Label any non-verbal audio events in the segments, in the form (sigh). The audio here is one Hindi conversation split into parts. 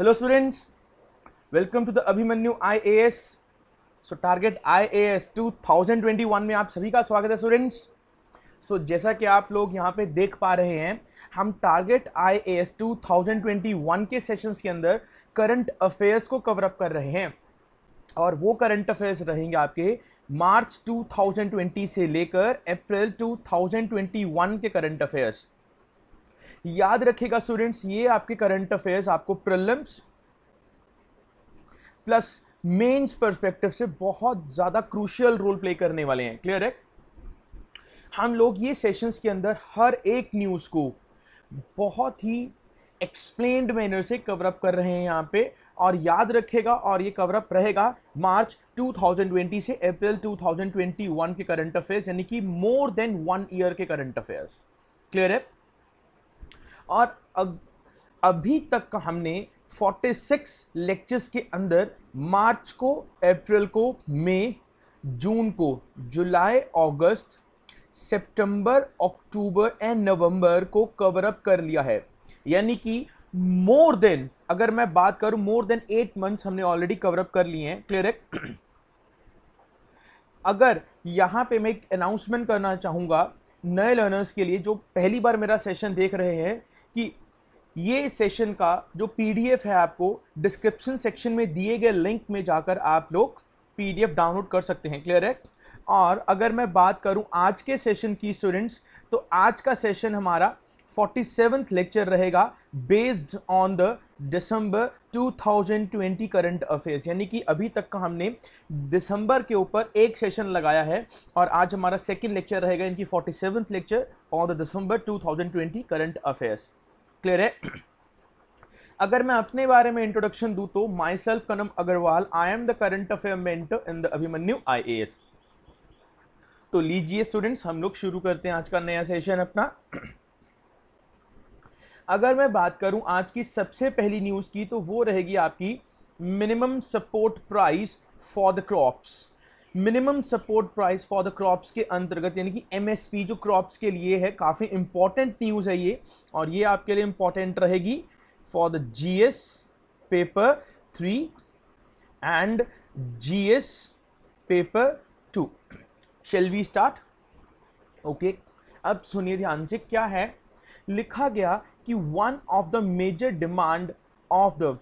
A S so target I A S two thousand twenty 2021 में आप सभी का स्वागत है स्टूडेंट्स सो so, जैसा कि आप लोग यहाँ पे देख पा रहे हैं हम टारगेट आईएएस 2021 के सेशंस के अंदर करंट अफेयर्स को कवर अप कर रहे हैं और वो करंट अफेयर्स रहेंगे आपके मार्च 2020 से लेकर अप्रैल 2021 के करंट अफेयर्स याद रखिएगा स्टूडेंट्स ये आपके करंट अफेयर्स आपको प्रलम्स प्लस मेंस पर्सपेक्टिव से बहुत ज़्यादा क्रूशियल रोल प्ले करने वाले हैं क्लियर है हम लोग ये सेशंस के अंदर हर एक न्यूज़ को बहुत ही एक्सप्लेन्ड मैनर से कवरअप कर रहे हैं यहाँ पे और याद रखेगा और ये कवरअप रहेगा मार्च 2020 से अप्रैल 2021 के करंट अफेयर्स यानी कि मोर देन वन ईयर के करंट अफेयर्स क्लियर है और अब अभी तक हमने 46 लेक्चर्स के अंदर मार्च को अप्रैल को मई जून को जुलाई अगस्त सितंबर अक्टूबर एंड नवंबर को कवर अप कर लिया है यानी कि मोर देन अगर मैं बात करूं मोर देन एट मंथ्स हमने ऑलरेडी कवर अप कर लिए हैं क्लियर है (clears throat) अगर यहाँ पे मैं एक अनाउंसमेंट करना चाहूँगा नए लर्नर्स के लिए जो पहली बार मेरा सेशन देख रहे हैं कि ये सेशन का जो पीडीएफ है आपको डिस्क्रिप्शन सेक्शन में दिए गए लिंक में जाकर आप लोग पीडीएफ डाउनलोड कर सकते हैं क्लियर है और अगर मैं बात करूं आज के सेशन की स्टूडेंट्स तो आज का सेशन हमारा फोर्टी सेवन्थ लेक्चर रहेगा based on the December 2020 current affairs यानी कि अभी तक का हमने दिसंबर के ऊपर एक सेशन लगाया है और आज हमारा सेकेंड लेक्चर रहेगा इनकी forty lecture on the December 2020 current affairs clear है अगर मैं अपने बारे में इंट्रोडक्शन दू तो myself Kanam Agarwal I am the current affair mentor in the Abhimanyu आई तो लीजिए स्टूडेंट्स हम लोग शुरू करते हैं आज का नया सेशन अपना अगर मैं बात करूं आज की सबसे पहली न्यूज़ की तो वो रहेगी आपकी minimum support price for the crops minimum support price for the crops के अंतर्गत यानी कि एमएसपी जो क्रॉप्स के लिए है काफ़ी इंपॉर्टेंट न्यूज़ है ये और ये आपके लिए इम्पॉर्टेंट रहेगी for the GS paper three and GS paper two shall we start okay अब सुनिए ध्यान से क्या है लिखा गया कि one of the major demand of the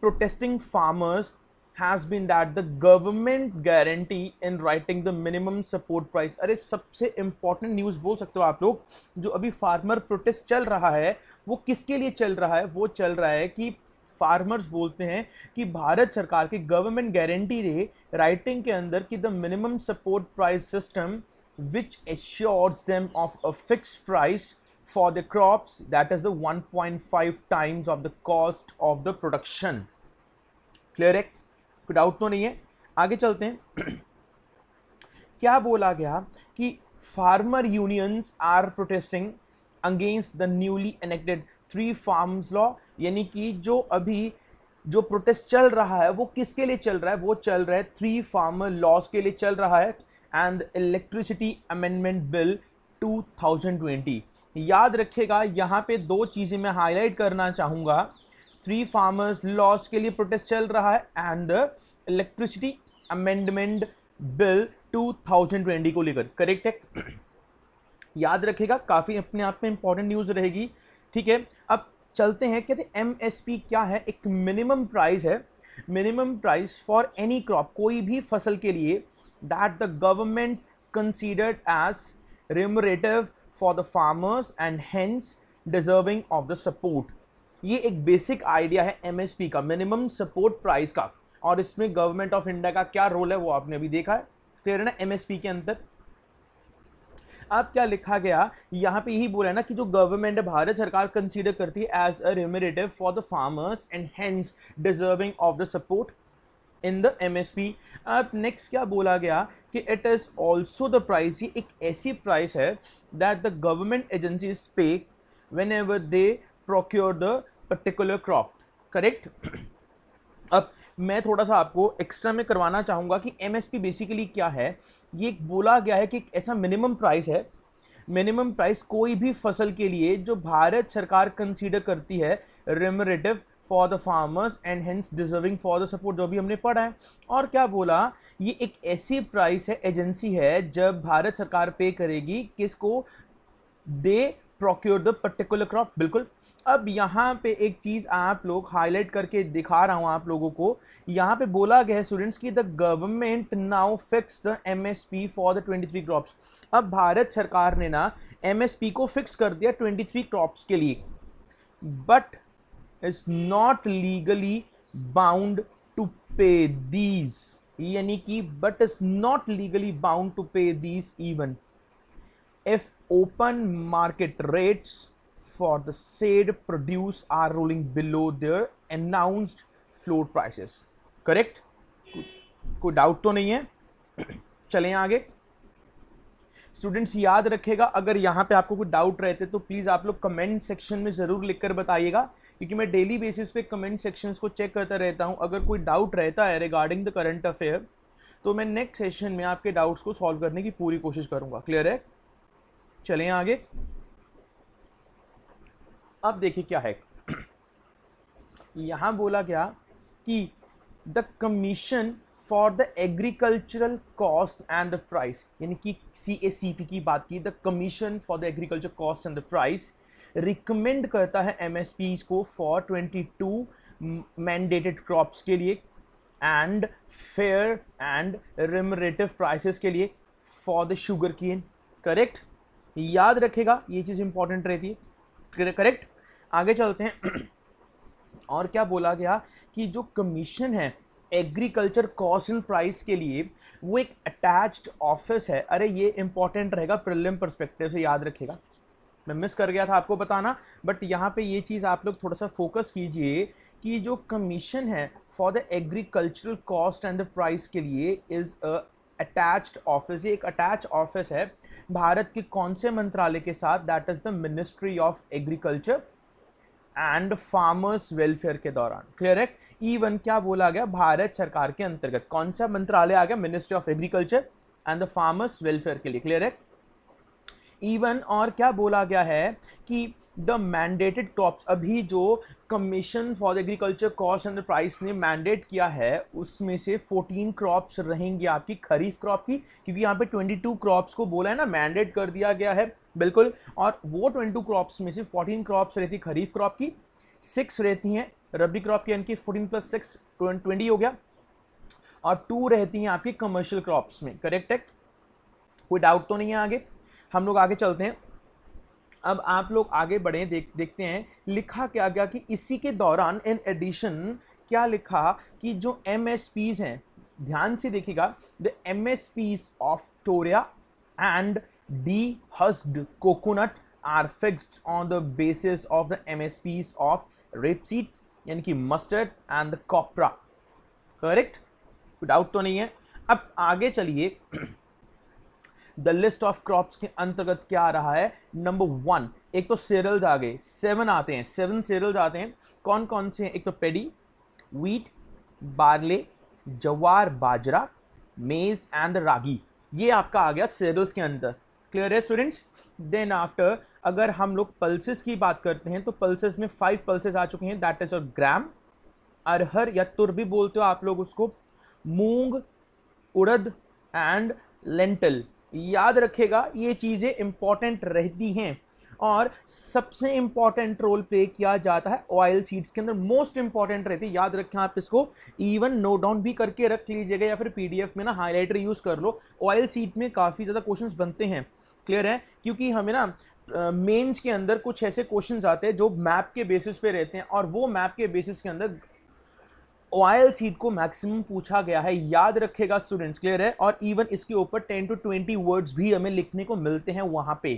protesting farmers has been that the government guarantee in writing the minimum support price अरे सबसे इम्पॉर्टेंट न्यूज़ बोल सकते हो आप लोग जो अभी फार्मर प्रोटेस्ट चल रहा है वो किसके लिए चल रहा है वो चल रहा है कि फार्मर्स बोलते हैं कि भारत सरकार की गवर्नमेंट गारंटी दे राइटिंग के अंदर कि the minimum support price system which assures them of a fix price for the crops that is the 1.5 times of the cost of the production clear है कोई डाउट तो नहीं है आगे चलते हैं (clears throat) क्या बोला गया कि farmer unions are protesting against the newly enacted three farms law यानी कि जो अभी जो प्रोटेस्ट चल रहा है वो किसके लिए चल रहा है वो चल रहा है थ्री फार्मर लॉज के लिए चल रहा है एंड इलेक्ट्रिसिटी अमेंडमेंट बिल 2020 याद रखेगा यहाँ पे दो चीज़ें मैं हाईलाइट करना चाहूँगा थ्री फार्मर्स लॉस के लिए प्रोटेस्ट चल रहा है and the electricity amendment bill 2020 को लेकर करेक्ट है याद रखेगा काफ़ी अपने आप में इंपॉर्टेंट न्यूज़ रहेगी ठीक है अब चलते हैं कहते एम एस पी क्या है एक मिनिमम प्राइस है minimum price for any crop कोई भी फसल के लिए that the government considered as remunerative for the farmers and hence deserving of the support ये एक बेसिक आइडिया है एमएसपी का मिनिमम सपोर्ट प्राइस का और इसमें गवर्नमेंट ऑफ इंडिया का क्या रोल है वो आपने अभी देखा है क्लियर है ना एमएसपी के अंदर अब क्या लिखा गया यहाँ पे यही बोला है ना कि जो गवर्नमेंट है भारत सरकार कंसीडर करती है as a remunerative for the farmers and hence deserving of the support in the M S P अब नेक्स्ट क्या बोला गया कि it is also the price ये एक ऐसी प्राइस है that the government agency pay whenever they procure the particular crop correct अब मैं थोड़ा सा आपको एक्स्ट्रा में करवाना चाहूँगा कि एमएसपी बेसिकली क्या है ये बोला गया है कि एक ऐसा मिनिमम प्राइस है मिनिमम प्राइस कोई भी फसल के लिए जो भारत सरकार कंसीडर करती है remunerative for the farmers and hence deserving for the support जो भी हमने पढ़ा है और क्या बोला ये एक ऐसी प्राइस है एजेंसी है जब भारत सरकार पे करेगी किसको they procure the particular crop बिल्कुल अब यहाँ पे एक चीज़ आप लोग हाईलाइट करके दिखा रहा हूँ आप लोगों को यहाँ पे बोला गया है स्टूडेंट्स की the government now fix the M S P for the twenty three crops अब भारत सरकार ने ना एम एस पी को फिक्स कर दिया ट्वेंटी थ्री क्रॉप्स के लिए but is not legally bound to pay these यानी कि but is not legally bound to pay these even if open market rates for the said produce are rolling below their announced floor prices correct कोई डाउट तो नहीं है (clears throat) चलें आगे स्टूडेंट्स याद रखेगा अगर यहाँ पे आपको कोई डाउट रहते तो प्लीज़ आप लोग कमेंट सेक्शन में ज़रूर लिखकर बताइएगा क्योंकि मैं डेली बेसिस पे कमेंट सेक्शंस को चेक करता रहता हूँ अगर कोई डाउट रहता है रिगार्डिंग द करंट अफेयर तो मैं नेक्स्ट सेशन में आपके डाउट्स को सॉल्व करने की पूरी कोशिश करूँगा क्लियर है चलें आगे अब देखिए क्या है यहां बोला गया कि the commission for the agricultural cost and the price यानी कि सी ए सी पी की बात की the commission for the agriculture cost and the price recommend करता है एम एस पी को for twenty two mandated crops के लिए and fair and remunerative prices के लिए for the sugar cane correct याद रखेगा ये चीज़ इंपॉर्टेंट रहती है करेक्ट आगे चलते हैं (clears throat) और क्या बोला गया कि जो कमीशन है एग्रीकल्चर कॉस्ट एंड प्राइस के लिए वो एक अटैच्ड ऑफिस है अरे ये इंपॉर्टेंट रहेगा प्रिलिम परस्पेक्टिव से याद रखेगा मैं मिस कर गया था आपको बताना बट यहाँ पे ये चीज़ आप लोग थोड़ा सा फोकस कीजिए कि जो कमीशन है for the agricultural cost and the price के लिए इज़ अ अटैच्ड ऑफिस ये एक अटैच ऑफिस है भारत के कौन से मंत्रालय के साथ that is the ministry of agriculture and farmers welfare के दौरान क्लियर है इवन e क्या बोला गया भारत सरकार के अंतर्गत कौन सा मंत्रालय आ गया ministry of agriculture and the farmers welfare के लिए क्लियर है इवन और क्या बोला गया है कि द मैंडेटेड क्रॉप्स अभी जो commission for agriculture cost and price ने मैंडेट किया है उसमें से 14 क्रॉप्स रहेंगी आपकी खरीफ क्रॉप की क्योंकि यहाँ पे 22 क्रॉप्स को बोला है ना मैंडेट कर दिया गया है बिल्कुल और वो 22 क्रॉप्स में से 14 क्रॉप्स रहती खरीफ क्रॉप की सिक्स रहती हैं रबी क्रॉप की यानी कि फोर्टीन प्लस सिक्स ट्वेंटी हो गया और टू रहती हैं आपकी कमर्शियल क्रॉप्स में करेक्ट है कोई डाउट तो नहीं है आगे हम लोग आगे चलते हैं अब आप लोग आगे बढ़े देख देखते हैं लिखा क्या गया कि इसी के दौरान इन एडिशन क्या लिखा कि जो एम हैं ध्यान से देखिएगा the M of toria and dehusked coconut are fixed on the basis of the M of rapeseed यानी कि mustard and the copra correct doubt तो नहीं है अब आगे चलिए द लिस्ट ऑफ क्रॉप्स के अंतर्गत क्या आ रहा है नंबर वन एक तो सेरल्स आ गए सेवन आते हैं सेवन सेरल्स आते हैं कौन कौन से हैं एक तो पेडी वीट बार्ले जवार बाजरा मेज एंड रागी ये आपका आ गया सेरल्स के अंदर क्लियर है स्टूडेंट्स देन आफ्टर अगर हम लोग पल्सेस की बात करते हैं तो पल्सेस में फाइव पल्सेस आ चुके हैं दैट इज़ अ ग्राम अरहर या तुर भी बोलते हो आप लोग उसको मूंग उड़द एंड लेंटल याद रखेगा ये चीज़ें इम्पॉर्टेंट रहती हैं और सबसे इम्पॉर्टेंट रोल प्ले किया जाता है ऑयल सीड्स के अंदर मोस्ट इंपॉर्टेंट रहती है याद रखें आप इसको इवन नोट डाउन भी करके रख लीजिएगा या फिर पीडीएफ में ना हाईलाइटर यूज़ कर लो ऑयल सीट में काफ़ी ज़्यादा क्वेश्चन बनते हैं क्लियर है क्योंकि हमें ना मेंस के अंदर कुछ ऐसे क्वेश्चंस आते हैं जो मैप के बेसिस पे रहते हैं और वो मैप के बेसिस के अंदर ऑयल सीट को मैक्सिमम पूछा गया है याद रखेगा स्टूडेंट्स क्लियर है और इवन इसके ऊपर टेन टू ट्वेंटी वर्ड्स भी हमें लिखने को मिलते हैं वहाँ पे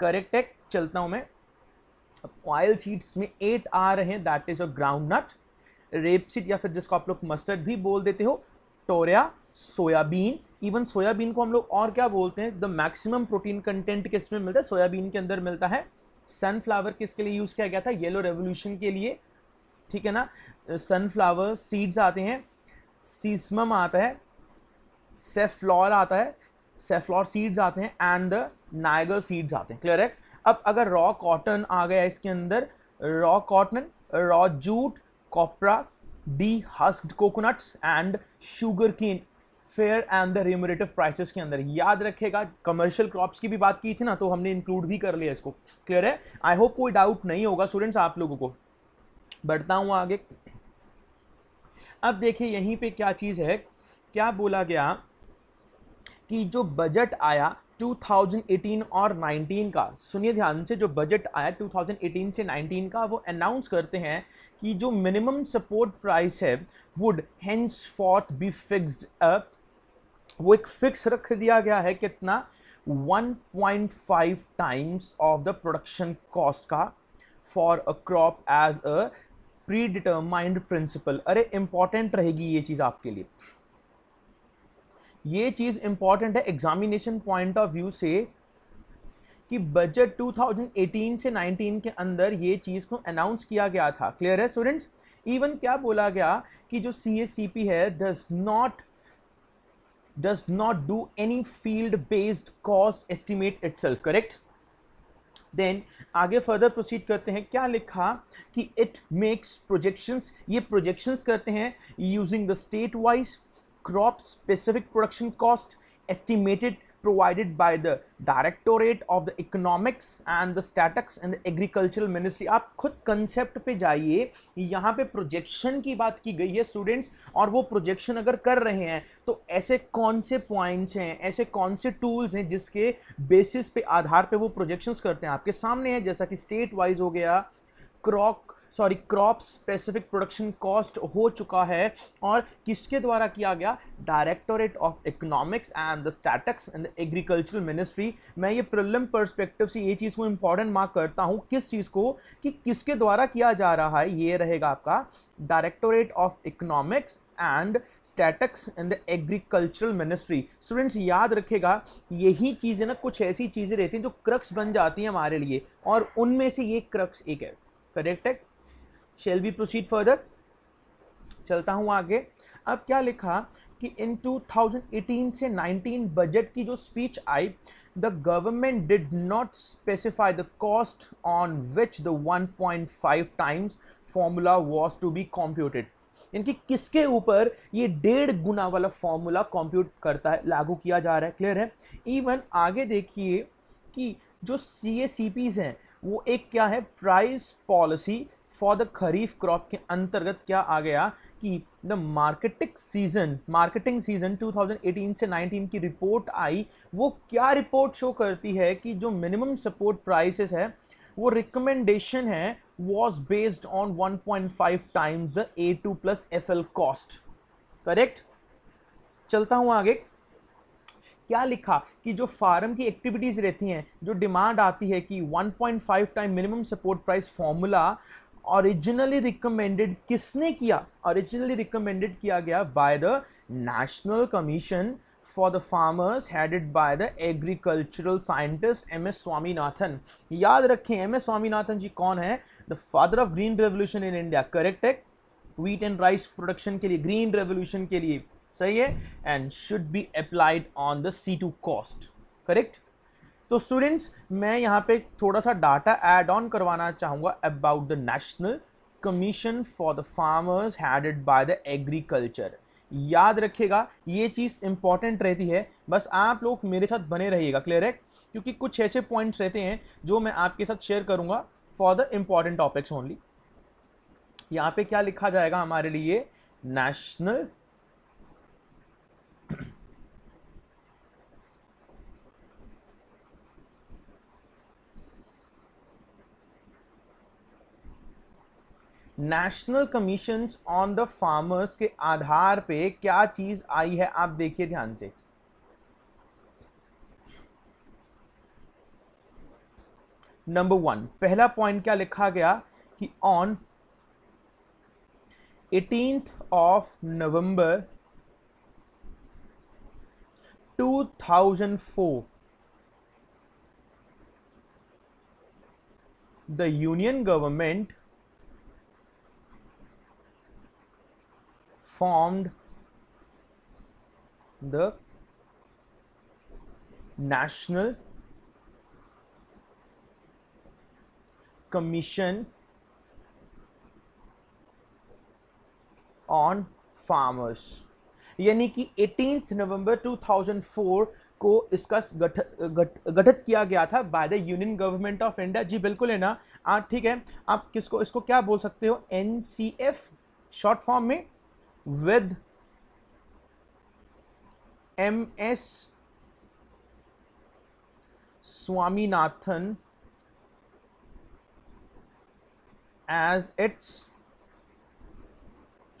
करेक्ट है चलता हूँ मैं ऑयल सीट्स में एट आ रहे हैं that is a groundnut rapeseed या फिर जिसको आप लोग मस्टर्ड भी बोल देते हो टोरिया सोयाबीन इवन सोयाबीन को हम लोग और क्या बोलते हैं द मैक्सिमम प्रोटीन कंटेंट किस में मिलता है सोयाबीन के अंदर मिलता है सनफ्लावर किसके लिए यूज़ किया गया था येलो रेवोल्यूशन के लिए ठीक है ना सनफ्लावर सीड्स आते हैं सीसमम आता है सेफ्लॉर आता है सेफ्लॉर सीड्स आते हैं एंड द नाइगर सीड्स आते हैं क्लियर है अब अगर रॉ कॉटन आ गया इसके अंदर raw cotton raw jute copra dehusked coconuts and sugar cane fair and the remunerative prices के अंदर याद रखेगा कमर्शियल क्रॉप्स की भी बात की थी ना तो हमने इंक्लूड भी कर लिया इसको क्लियर है आई होप कोई डाउट नहीं होगा स्टूडेंट्स आप लोगों को बढ़ता हूँ आगे अब देखिए यहीं पे क्या चीज़ है क्या बोला गया कि जो बजट आया 2018 और 19 का सुनिए ध्यान से जो बजट आया 2018 से 19 का वो अनाउंस करते हैं कि जो मिनिमम सपोर्ट प्राइस है would henceforth be fixed up वो एक फिक्स रख दिया गया है कितना 1.5 times of the production cost का for a crop as a predetermined principle अरे इंपॉर्टेंट रहेगी ये चीज़ आपके लिए ये चीज़ इंपॉर्टेंट है एग्जामिनेशन पॉइंट ऑफ व्यू से कि बजट 2018 से 19 के अंदर ये चीज़ को अनाउंस किया गया था क्लियर है स्टूडेंट्स इवन क्या बोला गया कि जो सी है does not does not do any field based cost estimate it correct then आगे फर्दर प्रोसीड करते हैं क्या लिखा कि इट मेक्स प्रोजेक्शंस ये प्रोजेक्शंस करते हैं using the state wise crop specific production cost estimated provided by the Directorate of the Economics and the Statics and the Agricultural Ministry. आप खुद कंसेप्ट पे जाइए यहाँ पे प्रोजेक्शन की बात की गई है स्टूडेंट्स और वो प्रोजेक्शन अगर कर रहे हैं तो ऐसे कौन से पॉइंट्स हैं ऐसे कौन से टूल्स हैं जिसके बेसिस पे आधार पे वो प्रोजेक्शंस करते हैं आपके सामने है जैसा कि स्टेट वाइज हो गया crop sorry crop specific production cost हो चुका है और किसके द्वारा किया गया directorate of economics and the statics and the agricultural ministry मैं ये प्रिलिम परस्पेक्टिव से ये चीज़ को इंपॉर्टेंट मार्क करता हूँ किस चीज़ को कि किसके द्वारा किया जा रहा है ये रहेगा आपका directorate of economics and statics in the agricultural ministry students याद रखेगा यही चीज़ें ना कुछ ऐसी चीज़ें रहती हैं जो क्रक्स बन जाती हैं हमारे लिए और उनमें से ये क्रक्स एक है करेक्ट है शेल बी प्रोसीड फर्दर चलता हूँ आगे अब क्या लिखा कि इन 2018 से 19 बजट की जो स्पीच आई the government did not specify the cost on which the 1.5 times formula was to be computed इनकी किसके ऊपर ये डेढ़ गुना वाला फॉर्मूला कॉम्प्यूट करता है लागू किया जा रहा है क्लियर है इवन आगे देखिए कि जो सी ए सी हैं वो एक क्या है price policy for the Kharif crop के अंतर्गत क्या आ गया कि the marketing season marketing season 2018 से 19 की रिपोर्ट आई वो क्या रिपोर्ट शो करती है कि जो मिनिमम सपोर्ट प्राइसेस है वो रिकमेंडेशन है was based on 1.5 times the A two plus F L cost correct चलता हूँ आगे क्या लिखा कि जो फार्म की एक्टिविटीज़ रहती हैं जो डिमांड आती है कि 1.5 time minimum support price formula originally recommended किसने किया ऑरिजिनली रिकमेंडेड किया गया by the national commission for the farmers headed by the agricultural scientist M S Swaminathan याद रखें एम एस स्वामीनाथन जी कौन है the father of green revolution in India correct है व्हीट एंड राइस प्रोडक्शन के लिए ग्रीन रेवोल्यूशन के लिए सही है and should be applied on the C two cost correct तो स्टूडेंट्स मैं यहाँ पे थोड़ा सा डाटा एड ऑन करवाना चाहूँगा about the national commission for the farmers headed by the agriculture याद रखिएगा ये चीज़ इंपॉर्टेंट रहती है बस आप लोग मेरे साथ बने रहिएगा क्लियर है क्योंकि कुछ ऐसे पॉइंट्स रहते हैं जो मैं आपके साथ शेयर करूँगा for the important topics only यहाँ पे क्या लिखा जाएगा हमारे लिए national national commission on the farmers के आधार पे क्या चीज आई है आप देखिए ध्यान से नंबर वन पहला पॉइंट क्या लिखा गया कि on eighteen of November 2004 the union government formed the National Commission on Farmers यानी कि 18 नवंबर 2004 को इसका गठित गट, किया गया था by the union government of India जी बिल्कुल है ना आप हाँ, ठीक है आप किसको इसको क्या बोल सकते हो एन शॉर्ट फॉर्म में with S swaminathan as its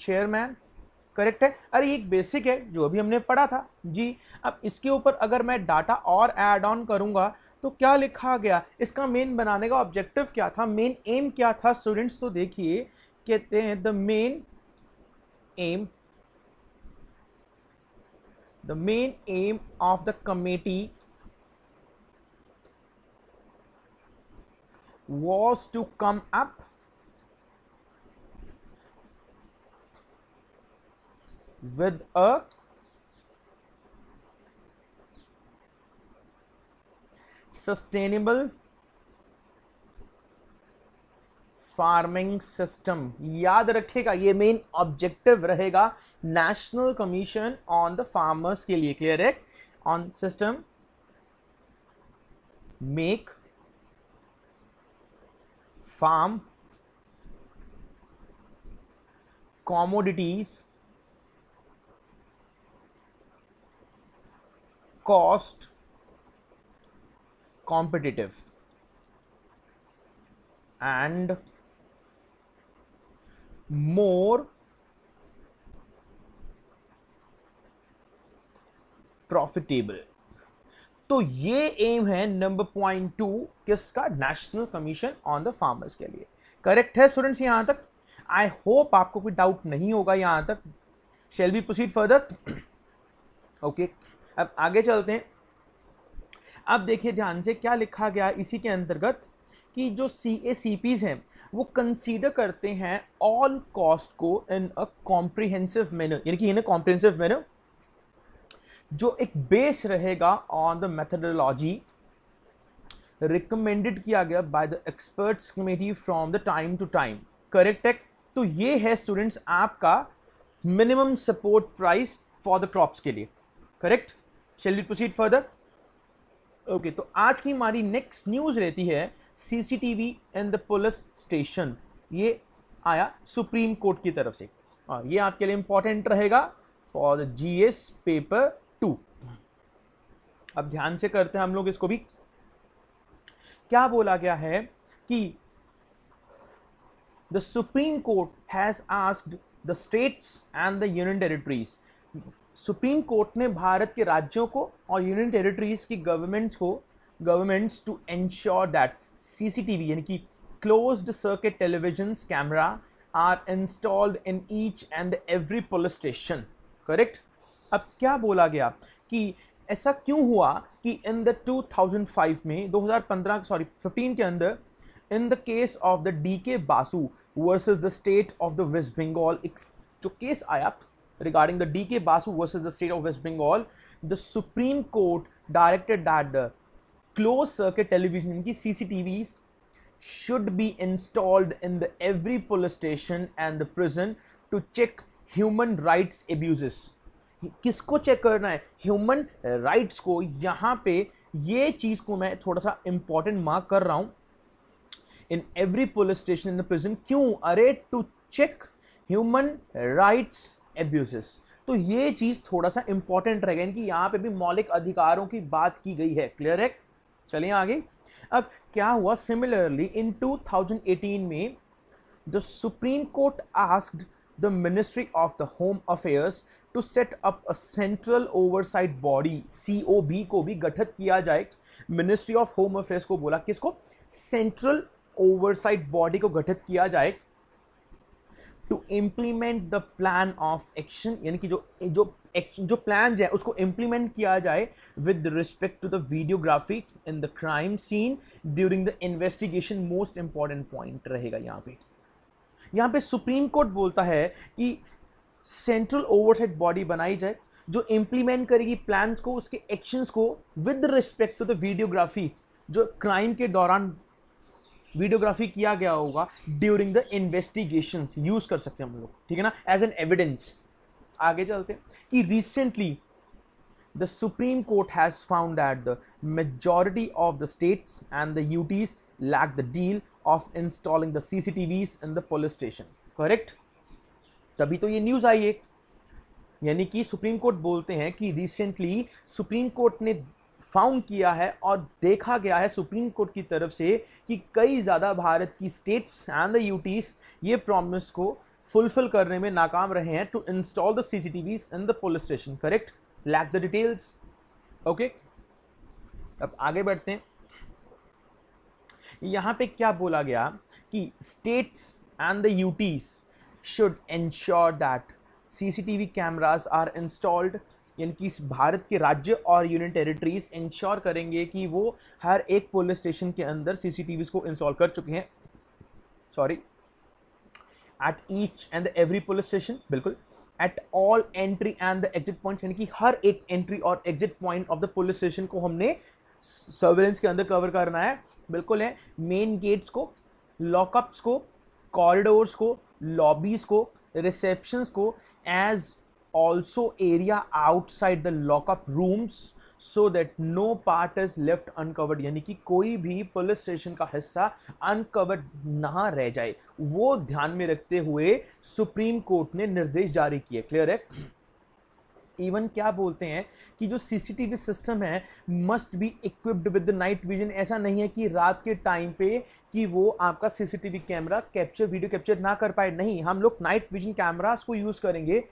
chairman correct है अरे ये एक बेसिक है जो अभी हमने पढ़ा था जी अब इसके ऊपर अगर मैं डाटा और ऐड ऑन करूंगा तो क्या लिखा गया इसका मेन बनाने का ऑब्जेक्टिव क्या था मेन एम क्या था स्टूडेंट्स तो देखिए कहते हैं the main aim the main aim of the committee was to come up with a sustainable farming system याद रखेगा ये मेन ऑब्जेक्टिव रहेगा national commission on the farmers के लिए क्लियर है on system make farm commodities cost competitive and more profitable तो ये एम है नंबर पॉइंट टू किसका national commission on the farmers के लिए करेक्ट है स्टूडेंट्स यहां तक आई होप आपको कोई डाउट नहीं होगा यहां तक shall be proceed further okay अब आगे चलते हैं अब देखिए ध्यान से क्या लिखा गया इसी के अंतर्गत कि जो सी ए सी पीज़ हैं वो कंसीडर करते हैं ऑल कॉस्ट को इन अ कॉम्प्रिहेंसिव मैनर यानी कि इन अ कॉम्प्रिहेंसिव मैनर जो एक बेस रहेगा ऑन द मेथडोलॉजी रिकमेंडेड किया गया by the experts committee from the time to time correct है तो ये है स्टूडेंट्स आपका minimum support price for the crops के लिए correct shall we proceed further okay okay, तो आज की हमारी नेक्स्ट न्यूज़ रहती है CCTV and the police station ये आया सुप्रीम कोर्ट की तरफ से और हाँ, ये आपके लिए इंपॉर्टेंट रहेगा for the GS paper two अब ध्यान से करते हैं हम लोग इसको भी क्या बोला गया है कि the supreme court has asked the states and the union territories supreme court ने भारत के राज्यों को और यूनियन टेरिटरीज की गवर्नमेंट्स को governments to ensure that CCTV यानी कि closed circuit television camera are installed in each and every police station correct अब क्या बोला गया कि ऐसा क्यों हुआ कि इन द 2005 में 2015 सॉरी 15 के अंदर in the case of the D K Basu versus the state of the west Bengal जो केस आया regarding the DK Basu versus the state of West Bengal, the Supreme Court directed that the closed circuit television ki CCTVs should be installed in the every police station and the prison to check human rights abuses. किसको चेक करना है ह्यूमन राइट्स को यहाँ पे ये चीज़ को मैं थोड़ा सा इम्पॉर्टेंट मार्क कर रहा हूँ in every police station in the prison क्यों अरे to check human rights abuses तो ये चीज़ थोड़ा सा इंपॉर्टेंट रहेगा इनकी यहाँ पे भी मौलिक अधिकारों की बात की गई है क्लियर है चलिए आगे अब क्या हुआ सिमिलरली इन 2018 में the supreme court asked the ministry of the home affairs to set up a central oversight body C O B को भी गठित किया जाए मिनिस्ट्री ऑफ होम अफेयर्स को बोला किसको सेंट्रल ओवरसाइट बॉडी को गठित किया जाए to implement the plan of action यानी कि जो जो जो प्लान है उसको इम्प्लीमेंट किया जाए with respect to the videography in the crime scene during the investigation most important point रहेगा यहाँ पे यहाँ पे सुप्रीम कोर्ट बोलता है कि सेंट्रल ओवरसेट बॉडी बनाई जाए जो इम्प्लीमेंट करेगी प्लान्स को उसके एक्शंस को with respect to the videography जो क्राइम के दौरान वीडियोग्राफी किया गया होगा ड्यूरिंग द इन्वेस्टिगेशन यूज कर सकते हैं हम लोग ठीक है ना एज एन एविडेंस आगे चलते हैं कि recently the supreme court has found that the majority of the states and the UTs lack the deal of installing the CCTVs in the police station correct तभी तो ये न्यूज आई एक यानी कि सुप्रीम कोर्ट बोलते हैं कि रिसेंटली सुप्रीम कोर्ट ने फाउंड किया है और देखा गया है सुप्रीम कोर्ट की तरफ से कि कई ज़्यादा भारत की स्टेट्स एंड द यूटीज़ ये प्रॉमिस को फुलफिल करने में नाकाम रहे हैं to install the C C T Vs in the police station correct lack the details okay अब आगे बढ़ते हैं यहाँ पे क्या बोला गया कि states and the UTs C C T V cameras are installed यानी कि भारत के राज्य और यूनियन टेरिटरीज इंश्योर करेंगे कि वो हर एक पुलिस स्टेशन के अंदर सीसीटीवी को इंस्टॉल कर चुके हैं sorry at each and every police station बिल्कुल at all entry and the exit point यानी कि हर एक एंट्री और exit point of the police station को हमने सर्वेलेंस के अंदर कवर करना है बिल्कुल है मेन गेट्स को लॉकअप्स को कॉरिडोर्स को लॉबीज़ को रिसेप्शंस को as also area outside the lockup rooms so that no part is left uncovered यानी कि कोई भी पुलिस स्टेशन का हिस्सा अनकवर्ड ना रह जाए वो ध्यान में रखते हुए सुप्रीम कोर्ट ने निर्देश जारी किए क्लियर है इवन क्या बोलते हैं कि जो सीसीटीवी सिस्टम है must be equipped with night vision ऐसा नहीं है कि रात के टाइम पे कि वो आपका CCTV camera capture video capture ना कर पाए नहीं हम लोग नाइट विजन कैमरास को यूज़ करेंगे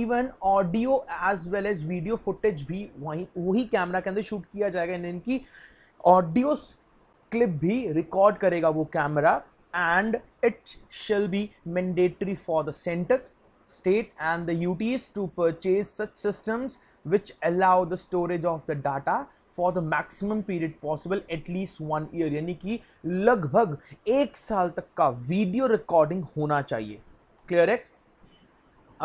even audio as well as video footage भी वहीं वही कैमरा के अंदर शूट किया जाएगा इन इनकी ऑडियो क्लिप भी रिकॉर्ड करेगा वो camera and it shall be mandatory for the centre state and the UTs to purchase such systems which allow the storage of the data for the maximum period possible at least one year यानी कि लगभग एक साल तक का वीडियो रिकॉर्डिंग होना चाहिए क्लियर है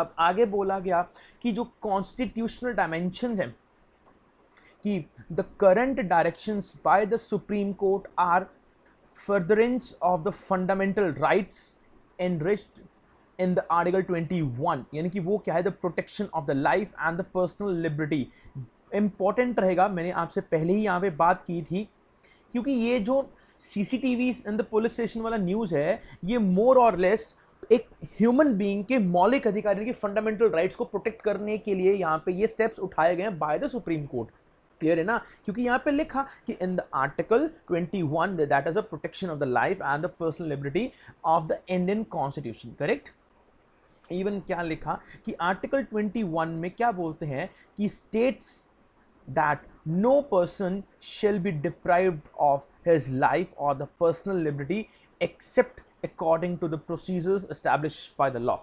अब आगे बोला गया कि जो कॉन्स्टिट्यूशनल डायमेंशन हैं कि the current direction by the supreme court are furtherance of the fundamental rights rest in the article twenty one यानी कि वो क्या है the protection of the life and the personal liberty important रहेगा मैंने आपसे पहले ही यहाँ पे बात की थी क्योंकि ये जो C C T V in the police station वाला न्यूज़ है ये मोर और लेस एक ह्यूमन बीइंग के मौलिक अधिकार यानी कि फंडामेंटल राइट्स को प्रोटेक्ट करने के लिए यहाँ पे ये स्टेप्स उठाए गए हैं by the supreme court clear है ना क्योंकि यहाँ पे लिखा कि in the article 21 that is a protection of the life and the personal liberty of the Indian constitution correct even क्या लिखा कि आर्टिकल ट्वेंटी वन में क्या बोलते हैं कि states that no person shall be deprive of his life और the personal liberty except according to the procedures establish by the law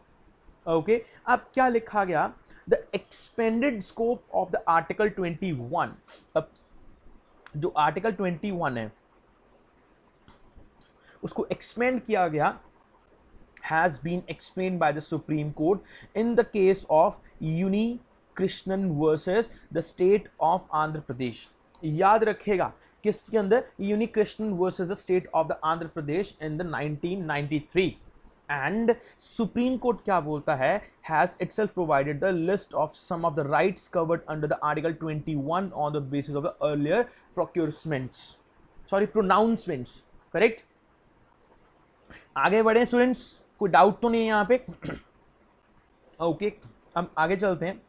okay अब क्या लिखा गया the expanded scope of the article twenty one अब जो आर्टिकल ट्वेंटी वन है उसको एक्सपेंड किया गया has been explained by the Supreme Court in the case of Uni Krishnan versus the state of Andhra Pradesh. Yad rakhega kiski andar Uni Krishnan versus the state of the Andhra Pradesh in the 1993. And Supreme Court kya bolta hai has itself provided the list of some of the rights covered under the Article 21 on the basis of the earlier procurements. Sorry, pronouncements. Correct? आगे बढ़ें स्टूडेंट्स कोई डाउट तो नहीं है यहाँ पे ओके (clears throat) अब आगे चलते हैं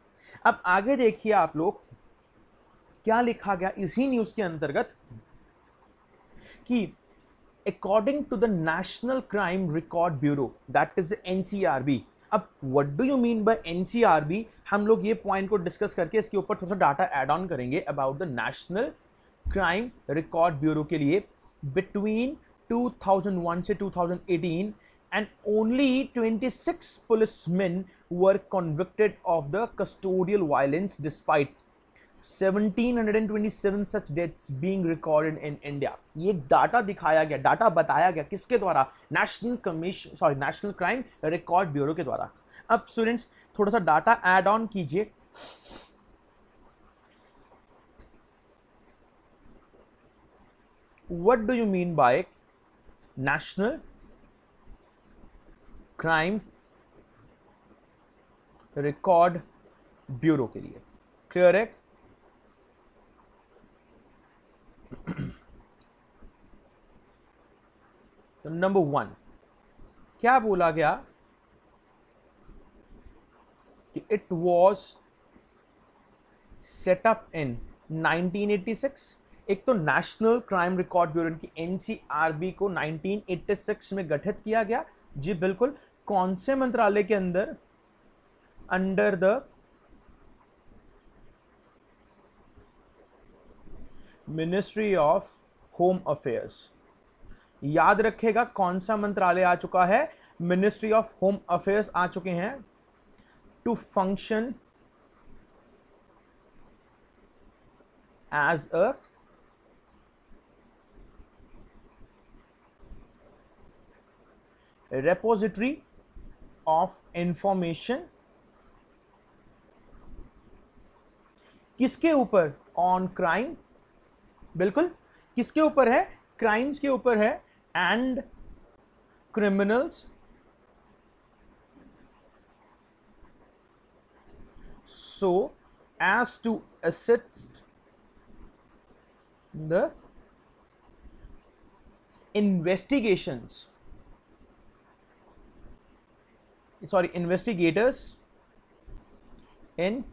अब आगे देखिए आप लोग क्या लिखा गया इसी न्यूज़ के अंतर्गत कि according to the national crime record bureau that is N C R B अब what do you mean by N C R B हम लोग ये पॉइंट को डिस्कस करके इसके ऊपर थोड़ा सा डाटा एड ऑन करेंगे about the national crime record bureau के लिए बिटवीन 2001 से 2018 and only 26 policemen were convicted of the custodial violence despite 1727 such deaths being recorded in India. ये डाटा दिखाया गया डाटा बताया गया किसके द्वारा national commission sorry national crime record bureau के द्वारा अब स्टूडेंट्स थोड़ा सा डाटा एड ऑन कीजिए what do you mean by national crime record bureau के लिए क्लियर है (clears throat) तो नंबर वन क्या बोला गया कि इट वॉज सेटअप इन 1986 एक तो नेशनल क्राइम रिकॉर्ड ब्यूरो की एनसीआरबी को 1986 में गठित किया गया जी बिल्कुल कौन से मंत्रालय के अंदर under the ministry of home affairs याद रखेगा कौन सा मंत्रालय आ चुका है मिनिस्ट्री ऑफ होम अफेयर्स आ चुके हैं to function as a repository of information किसके ऊपर ऑन क्राइम बिल्कुल किसके ऊपर है क्राइम्स के ऊपर है and criminals so as to assist the investigations sorry investigators in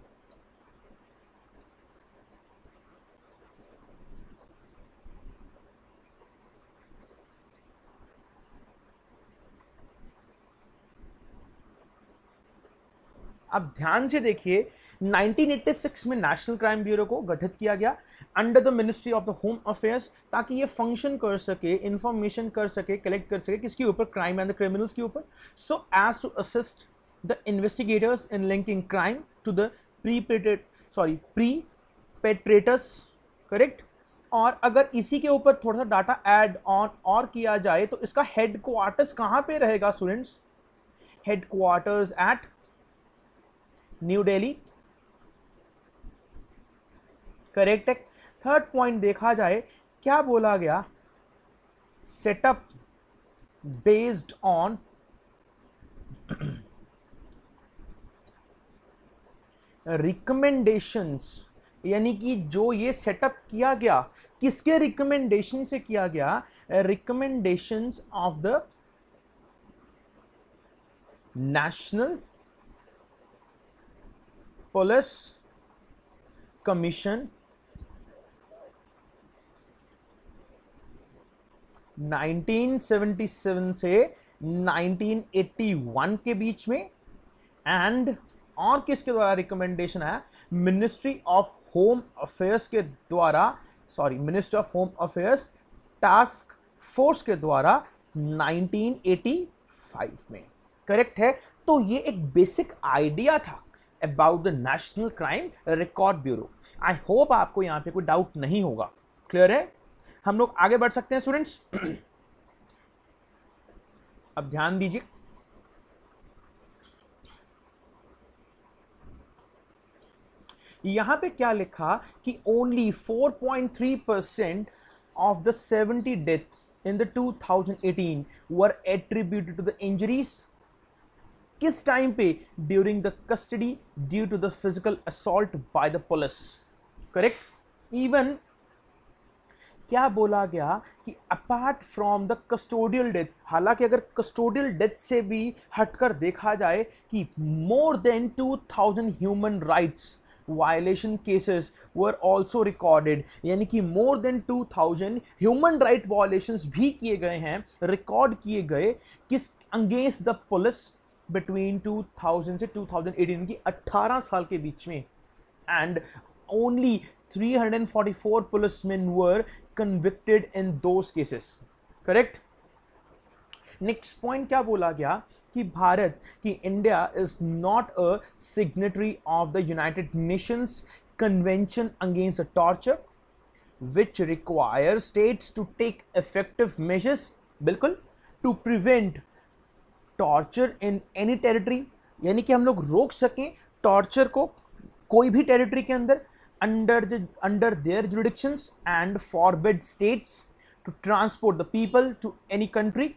अब ध्यान से देखिए 1986 में नेशनल क्राइम ब्यूरो को गठित किया गया under the ministry of the home affairs ताकि ये फंक्शन कर सके इंफॉर्मेशन कर सके कलेक्ट कर सके किसके ऊपर क्राइम एंड द क्रिमिनल्स के ऊपर so as to assist the investigators in linking crime to the perpetrated sorry perpetrators correct और अगर इसी के ऊपर थोड़ा सा डाटा ऐड ऑन और किया जाए तो इसका हेडक्वार्टर्स कहाँ पे रहेगा students headquarters at new Delhi correct है थर्ड पॉइंट देखा जाए क्या बोला गया सेटअप बेस्ड ऑन रिकमेंडेशंस यानी कि जो ये सेटअप किया गया किसके रिकमेंडेशन से किया गया recommendations of the national police commission 1977 से 1981 के बीच में एंड और किसके द्वारा रिकमेंडेशन आया मिनिस्ट्री ऑफ होम अफेयर्स के द्वारा sorry ministry of home affairs task force के द्वारा 1985 में करेक्ट है तो ये एक बेसिक आइडिया था about the national crime record bureau I hope आपको यहाँ पे कोई डाउट नहीं होगा क्लियर है हम लोग आगे बढ़ सकते हैं स्टूडेंट्स (clears throat) अब ध्यान दीजिए यहां पे क्या लिखा कि only 4.3 percent of the 70 death in the 2018 were attributed to the injuries किस टाइम पे during the custody due to the physical assault by the police correct even क्या बोला गया कि apart from the custodial death हालांकि अगर कस्टोडियल डेथ से भी हटकर देखा जाए कि more than two thousand human rights violation cases were also recorded यानी कि more than two thousand human right violations भी किए गए हैं रिकॉर्ड किए गए किस अंगेंस्ट द पुलिस बिटवीन 2000 से 2018 की 18 साल के बीच में and only 344 policemen were convicted in those cases correct next point क्या बोला गया कि भारत कि India is not a signatory of the United Nations convention against a torture which require states to take effective measures बिल्कुल to prevent torture in any territory यानी कि हम लोग रोक सकें टॉर्चर को कोई भी टेरिटरी के अंदर under the under their jurisdictions and forward states to transport the people to any country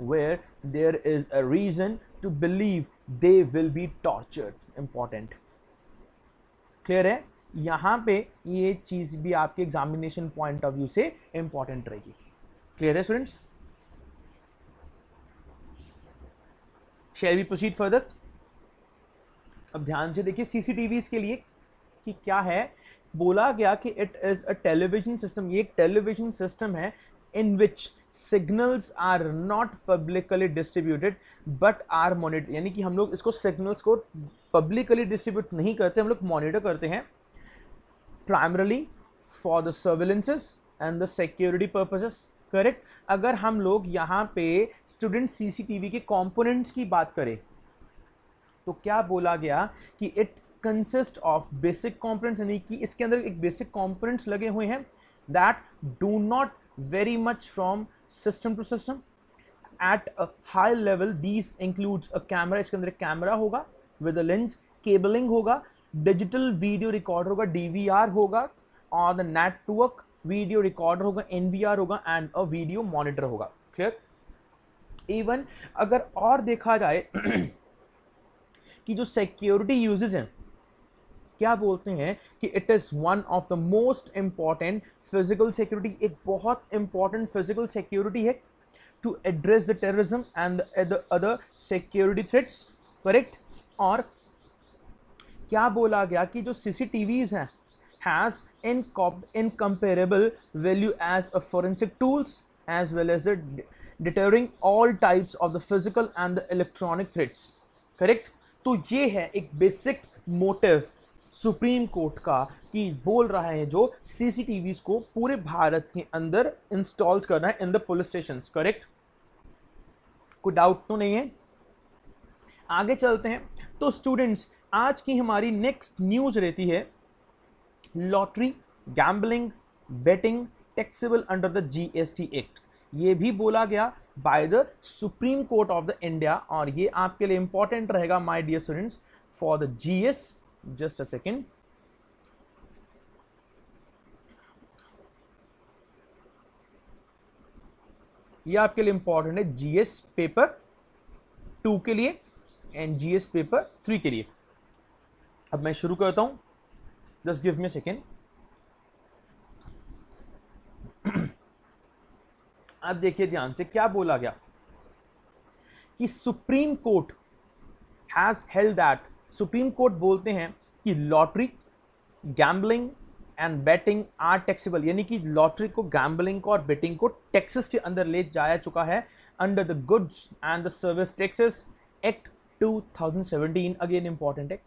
where there is a reason to believe they will be torture important clear है यहाँ पे ये चीज़ भी आपके एग्जामिनेशन पॉइंट ऑफ व्यू से इम्पॉर्टेंट रहेगी क्लियर है students shall be proceed further अब ध्यान से देखिए सीसीटीवीज के लिए कि क्या है बोला गया कि it is a television system ये एक टेलीविजन सिस्टम है in which signals are not publicly distributed but are monitor यानी कि हम लोग इसको सिग्नल्स को पब्लिकली डिस्ट्रीब्यूट नहीं करते हम लोग मॉनिटर करते हैं primarily for the surveillances and the security purposes correct अगर हम लोग यहाँ पे स्टूडेंट सीसीटीवी के कंपोनेंट्स की बात करें तो क्या बोला गया कि it consist of basic components यानी कि इसके अंदर एक बेसिक कंपोनेंट्स लगे हुए हैं that do not vary much from system to system at a high level these includes a camera इसके अंदर एक कैमरा होगा विद अ लेंस केबलिंग होगा डिजिटल वीडियो रिकॉर्डर होगा डी होगा on the network video recorder होगा एन होगा एंड अ वीडियो मॉनिटर होगा क्लियर इवन अगर और देखा जाए (clears throat) कि जो सिक्योरिटी यूजेज हैं क्या बोलते हैं कि it is one of the most important physical security एक बहुत इंपॉर्टेंट फिजिकल सिक्योरिटी है to address the terrorism and other security threats correct और क्या बोला गया कि जो सीसीटीवीज हैं has incomparable value as a forensic tools as well as a deterring all types of the physical and the electronic threats correct तो ये है एक basic motive सुप्रीम कोर्ट का कि बोल रहा है जो सीसीटीवीज को पूरे भारत के अंदर इंस्टॉल करना है in the police station correct कोई डाउट तो नहीं है आगे चलते हैं तो स्टूडेंट्स आज की हमारी नेक्स्ट न्यूज़ रहती है lottery gambling betting taxable under the GST act ये भी बोला गया by the supreme court of the India और ये आपके लिए इंपॉर्टेंट रहेगा my dear students for the GS just a second ये आपके लिए इंपॉर्टेंट है जीएस पेपर टू के लिए एंड जीएस पेपर थ्री के लिए अब मैं शुरू करता हूं just give me a second (clears throat) अब देखिए ध्यान से क्या बोला गया कि supreme court has held that supreme court बोलते हैं कि lottery gambling and betting are taxable यानी कि लॉटरी को गैम्बलिंग को और बेटिंग को टैक्सेस के अंदर ले जाया चुका है under the goods and the service taxes act 2017 again important act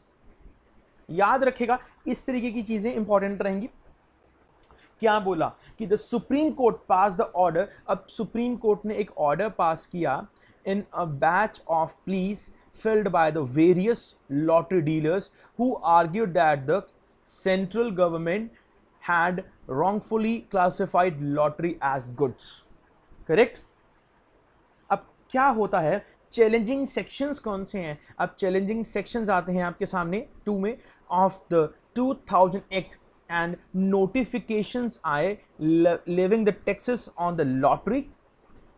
याद रखेगा इस तरीके की चीज़ें इंपॉर्टेंट रहेंगी क्या बोला कि the supreme court pass the order अब सुप्रीम कोर्ट ने एक ऑर्डर पास किया in a batch of pleas filed by the various lottery dealers who argue that the central government had wrongfully classified lottery as goods correct अब क्या होता है चैलेंजिंग सेक्शंस कौन से हैं अब चैलेंजिंग सेक्शंस आते हैं आपके सामने टू में of the 2008 and notifications i leaving the taxes on the lottery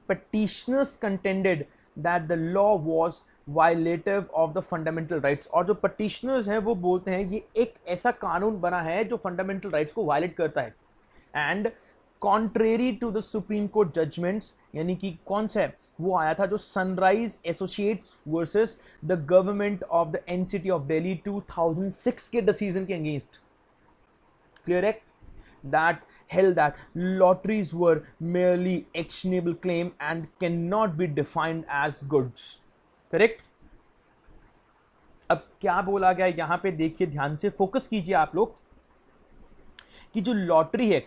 petitioners contended that the law was violative of the fundamental rights or the petitioners have wo bolte hain ye ek aisa kanun bana hai fundamental rights ko violate karta and contrary to the supreme court judgments यानी कि कौन सा है वो आया था जो sunrise associates versus the government of the N city of Delhi 2006 के डिसीजन के against clear that held that lotteries were merely actionable claim and can not be defined as goods correct अब क्या बोला गया यहां पे देखिए ध्यान से फोकस कीजिए आप लोग कि जो लॉटरी है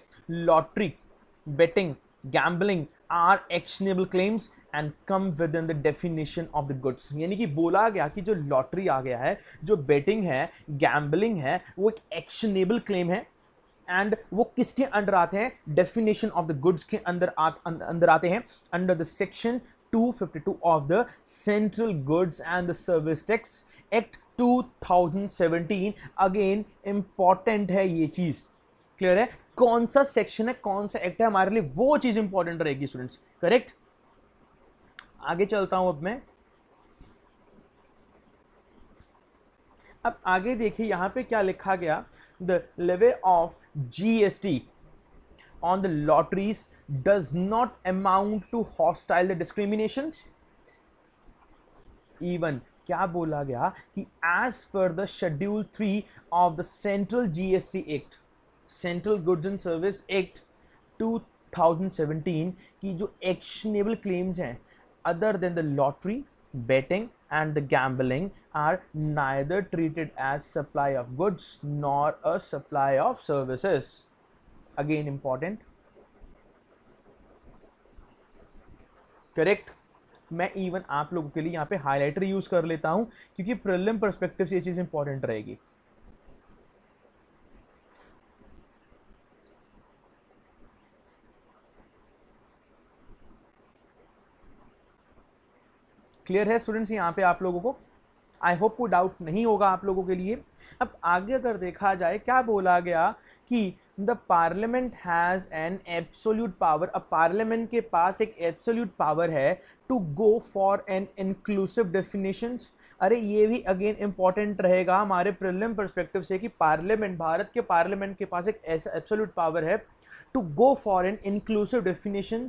lottery betting gambling are actionable claims and come within the definition of the goods यानी कि बोला गया कि जो लॉटरी आ गया है जो बेटिंग है गैम्बलिंग है वो एक एक्शनेबल क्लेम है एंड वो किसके अंडर आते हैं डेफिनेशन ऑफ द गुड्स के अंदर अं, अंदर आते हैं under the section 252 of the central goods and the service tax act 2017 again important है ये चीज़ क्लियर है कौन सा सेक्शन है कौन सा एक्ट है हमारे लिए वो चीज़ इंपॉर्टेंट रहेगी स्टूडेंट्स करेक्ट आगे चलता हूं अब मैं अब आगे देखिए यहां पे क्या लिखा गया the levy of GST the lotteries does not amount to hostile the discrimination even क्या बोला गया कि as per the schedule three of the central GST act central goods and service act 2017 की जो एक्शनेबल क्लेम्स हैं other than the lottery betting and the gambling are neither treated as supply of goods nor a supply of services again important correct मैं इवन आप लोगों के लिए यहाँ पे हाईलाइटर यूज कर लेता हूँ क्योंकि प्रिलिम परस्पेक्टिव से ये चीज़ इंपॉर्टेंट रहेगी क्लियर है स्टूडेंट्स यहाँ पे आप लोगों को आई होप कोई डाउट नहीं होगा आप लोगों के लिए अब आगे अगर देखा जाए क्या बोला गया कि the parliament has an absolute power अब पार्लियामेंट के पास एक एब्सोल्यूट पावर है to go for an inclusive definitions अरे ये भी अगेन इम्पॉर्टेंट रहेगा हमारे प्रिलिम परस्पेक्टिव से कि पार्लियामेंट भारत के पार्लियामेंट के पास एक ऐसा एब्सोल्यूट पावर है to go for an inclusive definition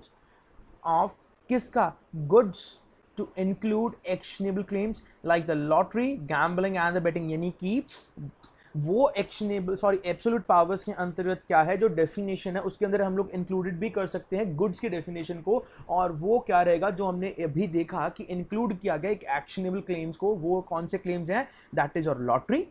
of किसका goods to include actionable claims like the lottery, gambling and the betting any कि वो एक्शनेबल सॉरी एब्सोल्यूट पावर्स के अंतर्गत क्या है जो डेफिनेशन है उसके अंदर हम लोग इंक्लूडेड भी कर सकते हैं गुड्स की डेफिनेशन को और वो क्या रहेगा जो हमने अभी देखा कि इंक्लूड किया गया एक एक्शनेबल क्लेम्स को वो कौन से क्लेम्स हैं दैट इज़ और lottery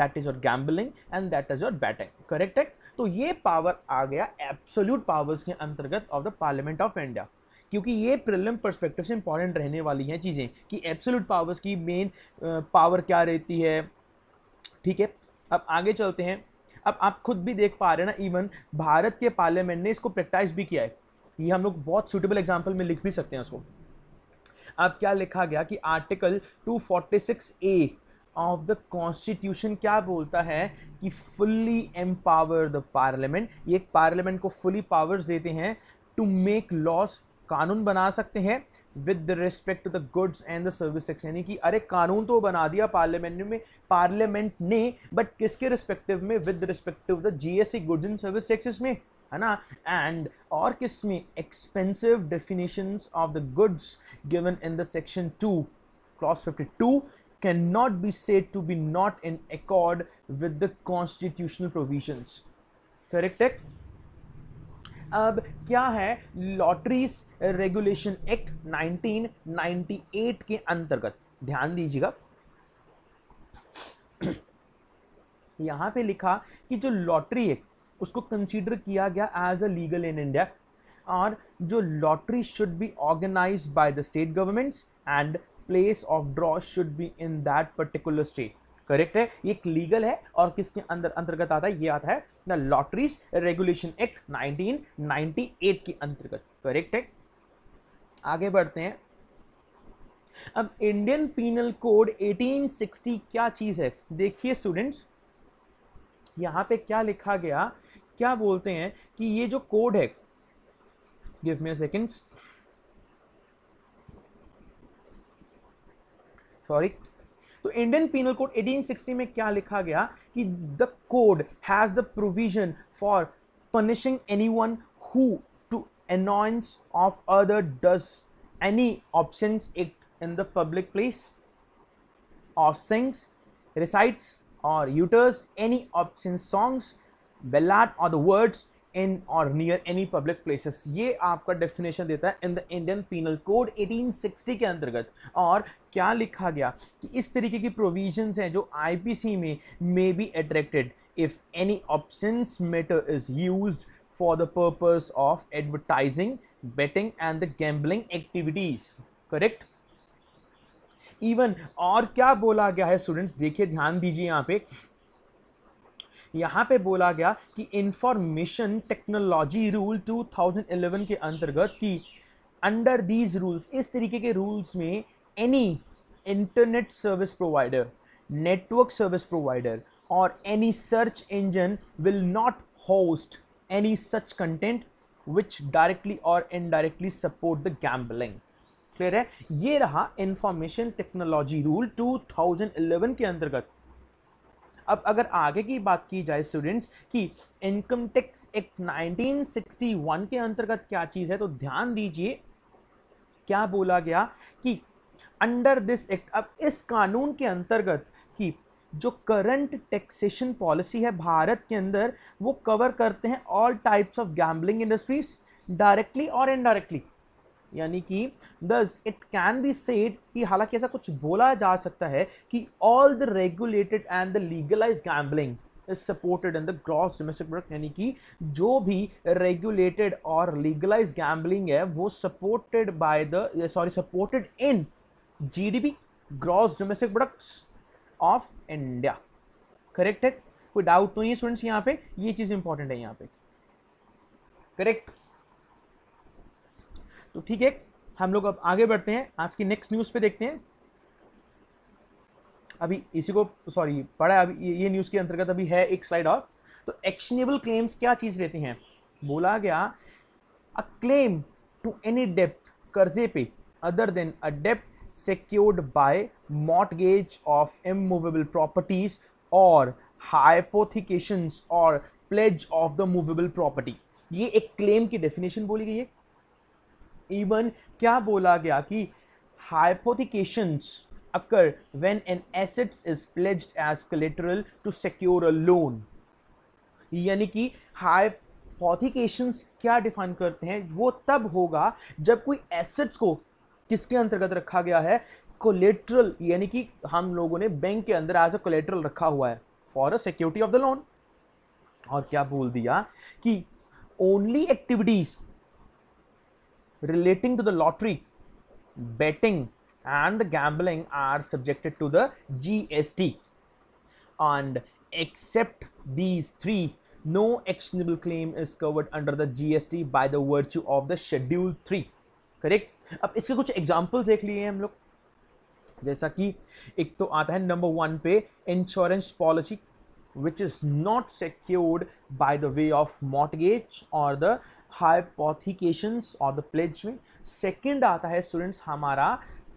that is your gambling and that is your betting correct है तो ये पावर आ गया एब्सोल्यूट पावर्स के अंतर्गत of the parliament of India क्योंकि ये प्रिलिम परस्पेक्टिव से इंपॉर्टेंट रहने वाली हैं चीज़ें कि एब्सोल्यूट पावर्स की मेन पावर क्या रहती है ठीक है अब आगे चलते हैं अब आप खुद भी देख पा रहे हैं ना इवन भारत के पार्लियामेंट ने इसको प्रैक्टाइज भी किया है ये हम लोग बहुत सुटेबल एग्जाम्पल में लिख भी सकते हैं उसको अब क्या लिखा गया कि article 246 A of the constitution क्या बोलता है कि फुल्ली एम्पावर द पार्लियामेंट ये पार्लियामेंट को फुली पावर्स देते हैं टू मेक लॉस कानून बना सकते हैं with respect to the goods and the services यानी कि अरे कानून तो बना दिया पार्लियामेंट में पार्लियामेंट ने बट किसके रिस्पेक्टिव में with respect to the GST goods and service taxes में है ना एंड और किस में expansive definition of the goods given in the section two clause fifty two can not be said to be not in accord with the constitutional provisions correct है अब क्या है लॉटरीज रेगुलेशन एक्ट 1998 के अंतर्गत ध्यान दीजिएगा (clears throat) यहां पे लिखा कि जो लॉटरी एक्ट उसको कंसीडर किया गया as a legal in India और जो lottery should be organize by the state governments and place of draw should be in that particular state correct है ये लीगल है और किसके अंदर अंतर्गत आता है ये आता है द लॉटरीज रेगुलेशन एक्ट 1998 के अंतर्गत करेक्ट है आगे बढ़ते हैं अब इंडियन पीनल कोड 1860 क्या चीज़ है देखिए स्टूडेंट्स यहां पे क्या लिखा गया क्या बोलते हैं कि ये जो कोड है गिव मे सेकेंड्स सॉरी तो इंडियन पीनल कोड 1860 में क्या लिखा गया कि the code has the provision for punishing any one who to annoyance of other does any obscene act in the public place or sings recites or utters any obscene songs ballad or the words in और नियर एनी पब्लिक प्लेसेस ये आपका डेफिनेशन देता है in the Indian penal code 1860 के अंतर्गत और क्या लिखा गया कि इस तरीके की प्रोविजंस हैं जो आईपीसी में may be attracted if any obscene matter is used for the purpose of advertising betting and the gambling activities correct even और क्या बोला गया है स्टूडेंट्स देखिए ध्यान दीजिए यहाँ पे यहाँ पे बोला गया कि इंफॉर्मेशन टेक्नोलॉजी रूल 2011 के अंतर्गत की अंडर दीज रूल्स इस तरीके के रूल्स में any internet service provider network service provider or any search engine will not host any such content which directly or indirectly support the gambling clear है ये रहा इंफॉर्मेशन टेक्नोलॉजी रूल 2011 के अंतर्गत अब अगर आगे की बात की जाए स्टूडेंट्स कि इनकम टैक्स एक्ट 1961 के अंतर्गत क्या चीज़ है तो ध्यान दीजिए क्या बोला गया कि अंडर दिस एक्ट अब इस कानून के अंतर्गत कि जो करंट टैक्सेशन पॉलिसी है भारत के अंदर वो कवर करते हैं all types of gambling industries directly or indirectly यानी कि thus it can be said कि हालांकि ऐसा कुछ बोला जा सकता है कि all the regulated and the legalize gambling is supported in the gross domestic product यानी कि जो भी रेगुलेटेड और लीगलाइज गैम्बलिंग है वो supported by the sorry supported in GDP gross domestic products of India correct है कोई डाउट तो नहीं स्टूडेंट्स यहाँ पे ये चीज़ इंपॉर्टेंट है यहाँ पे करेक्ट तो ठीक है हम लोग अब आगे बढ़ते हैं आज की नेक्स्ट न्यूज़ पे देखते हैं अभी इसी को सॉरी पढ़ा है अभी ये न्यूज़ के अंतर्गत अभी है एक स्लाइड और तो एक्शनेबल क्लेम्स क्या चीज़ रहती हैं बोला गया a claim to any debt कर्जे पे अदर देन अ डेप्ट secured by mortgage of immovable properties or hypothecations or pledge of the movable property ये एक क्लेम की डेफिनेशन बोली गई है इवन क्या बोला गया कि hypothecations occur when an assets is pledged as collateral to secure a loan यानी कि हाइपोथिकेशंस क्या डिफाइन करते हैं वो तब होगा जब कोई एसेट्स को किसके अंतर्गत रखा गया है कोलेट्रल यानी कि हम लोगों ने बैंक के अंदर एज अ कोलेट्रल रखा हुआ है for a security of the loan और क्या बोल दिया कि only activities relating to the lottery, betting, and the gambling are subjected to the GST. And except these three, no actionable claim is covered under the GST by the virtue of the Schedule 3. Correct अब इसके कुछ एग्जाम्पल्स देख लिए हैं हम लोग जैसा कि एक तो आता है नंबर वन पे insurance policy which is not secured by the way of mortgage और द हाइपोथिकेशंस और द प्लेज में सेकेंड आता है स्टूडेंट्स हमारा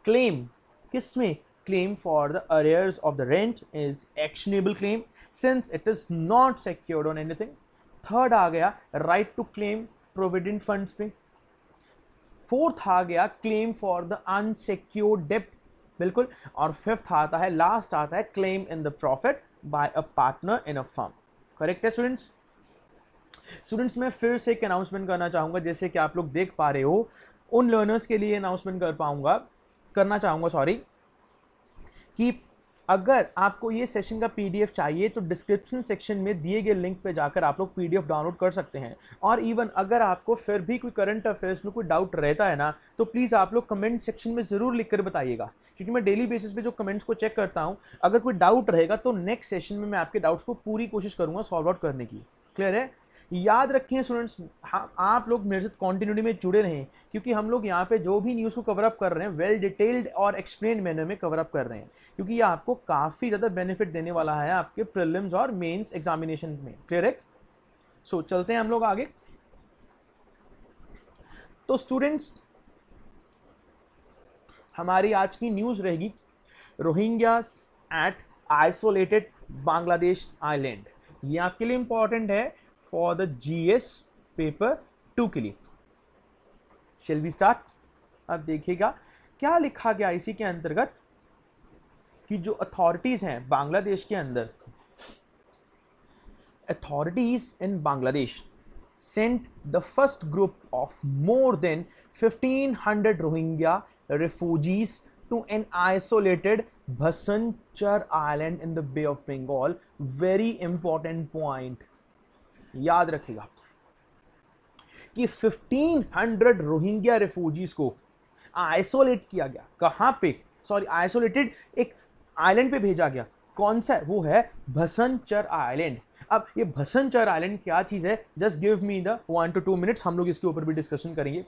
क्लेम किस में claim for the arrears of the rent is actionable claim since it is not secured on anything third आ गया right to claim provident funds में फोर्थ आ गया claim for the unsecured debt बिल्कुल और फिफ्थ आता है लास्ट आता है claim in the profit by a partner in a firm correct है स्टूडेंट्स स्टूडेंट्स मैं फिर से एक अनाउंसमेंट करना चाहूँगा जैसे कि आप लोग देख पा रहे हो उन लर्नर्स के लिए अनाउंसमेंट कर पाऊँगा करना चाहूँगा सॉरी कि अगर आपको ये सेशन का पीडीएफ चाहिए तो डिस्क्रिप्शन सेक्शन में दिए गए लिंक पे जाकर आप लोग पीडीएफ डाउनलोड कर सकते हैं और इवन अगर आपको फिर भी कोई करंट अफेयर्स में कोई डाउट रहता है ना तो प्लीज़ आप लोग कमेंट सेक्शन में ज़रूर लिखकर बताइएगा क्योंकि मैं डेली बेसिस पे जो कमेंट्स को चेक करता हूँ अगर कोई डाउट रहेगा तो नेक्स्ट सेशन में मैं आपके डाउट्स को पूरी कोशिश करूँगा सॉल्व आउट करने की क्लियर है याद रखें स्टूडेंट्स आप लोग मेरे साथ कॉन्टिन्यूटी में जुड़े रहें क्योंकि हम लोग यहाँ पे जो भी न्यूज़ को कवरअप कर रहे हैं वेल डिटेल्ड और एक्सप्लेन मैनर में कवरअप कर रहे हैं क्योंकि ये आपको काफ़ी ज़्यादा बेनिफिट देने वाला है आपके प्रिलिम्स और मेन्स एग्जामिनेशन में करेक्ट सो चलते हैं हम लोग आगे तो स्टूडेंट्स हमारी आज की न्यूज़ रहेगी Rohingyas at isolated Bangladesh island ये आपके लिए इम्पॉर्टेंट है for the G S paper two के लिए शेल बी स्टार्ट अब देखिएगा क्या लिखा गया इसी के अंतर्गत कि जो अथॉरिटीज हैं बांग्लादेश के अंदर authorities in Bangladesh sent the first group of more than fifteen hundred Rohingya refugees to an isolated Bhasan Char island in the bay of Bengal very important point याद रखेगा कि 1500 रोहिंग्या रिफ्यूजीज को आइसोलेट किया गया कहां पे सॉरी आइसोलेटेड एक आइलैंड पे भेजा गया कौन सा है? वो है भसनचर आइलैंड अब ये भसनचर आइलैंड क्या चीज़ है just give me the one two two minutes हम लोग इसके ऊपर भी डिस्कशन करेंगे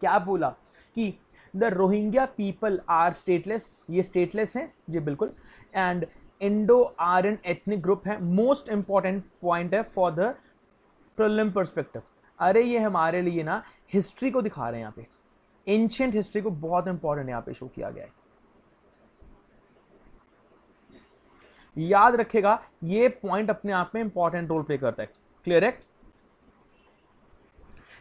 क्या बोला कि the Rohingya people are stateless ये स्टेटलेस हैं जी बिल्कुल and Indo Aryan ethnic group है मोस्ट इंपॉर्टेंट पॉइंट है फॉर द प्रलम परस्पेक्टिव अरे ये हमारे लिए ना हिस्ट्री को दिखा रहे हैं यहाँ पे एंशियंट हिस्ट्री को बहुत इंपॉर्टेंट यहाँ पे शो किया गया है याद रखेगा ये पॉइंट अपने आप में इंपॉर्टेंट रोल प्ले करता है क्लियर है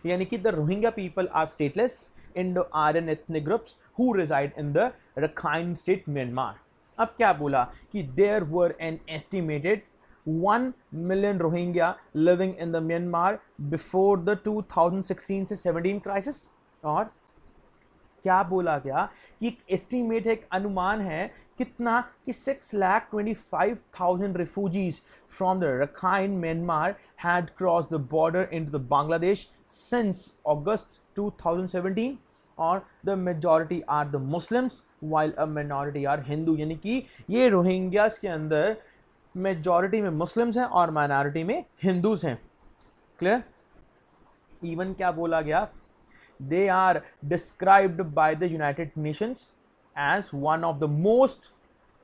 यानी कि the Rohingya people are stateless Indo Aryan ethnic groups who reside in the Rakhine state Myanmar अब क्या बोला कि there were an estimated one million Rohingya living in the Myanmar before the 2016 से 17 क्राइसिस और क्या बोला गया कि एक एस्टिमेट है एक अनुमान है कितना कि six lakh twenty five thousand refugees from the Rakhine Myanmar had cross the border in the Bangladesh since August seventeen और the majority are the Muslims while a minority are Hindu यानी कि ये रोहिंग्यास के अंदर मेजॉरिटी में मुस्लिम्स हैं और माइनॉरिटी में हिंदूज हैं क्लियर इवन क्या बोला गया they are described by the United Nations as one of the most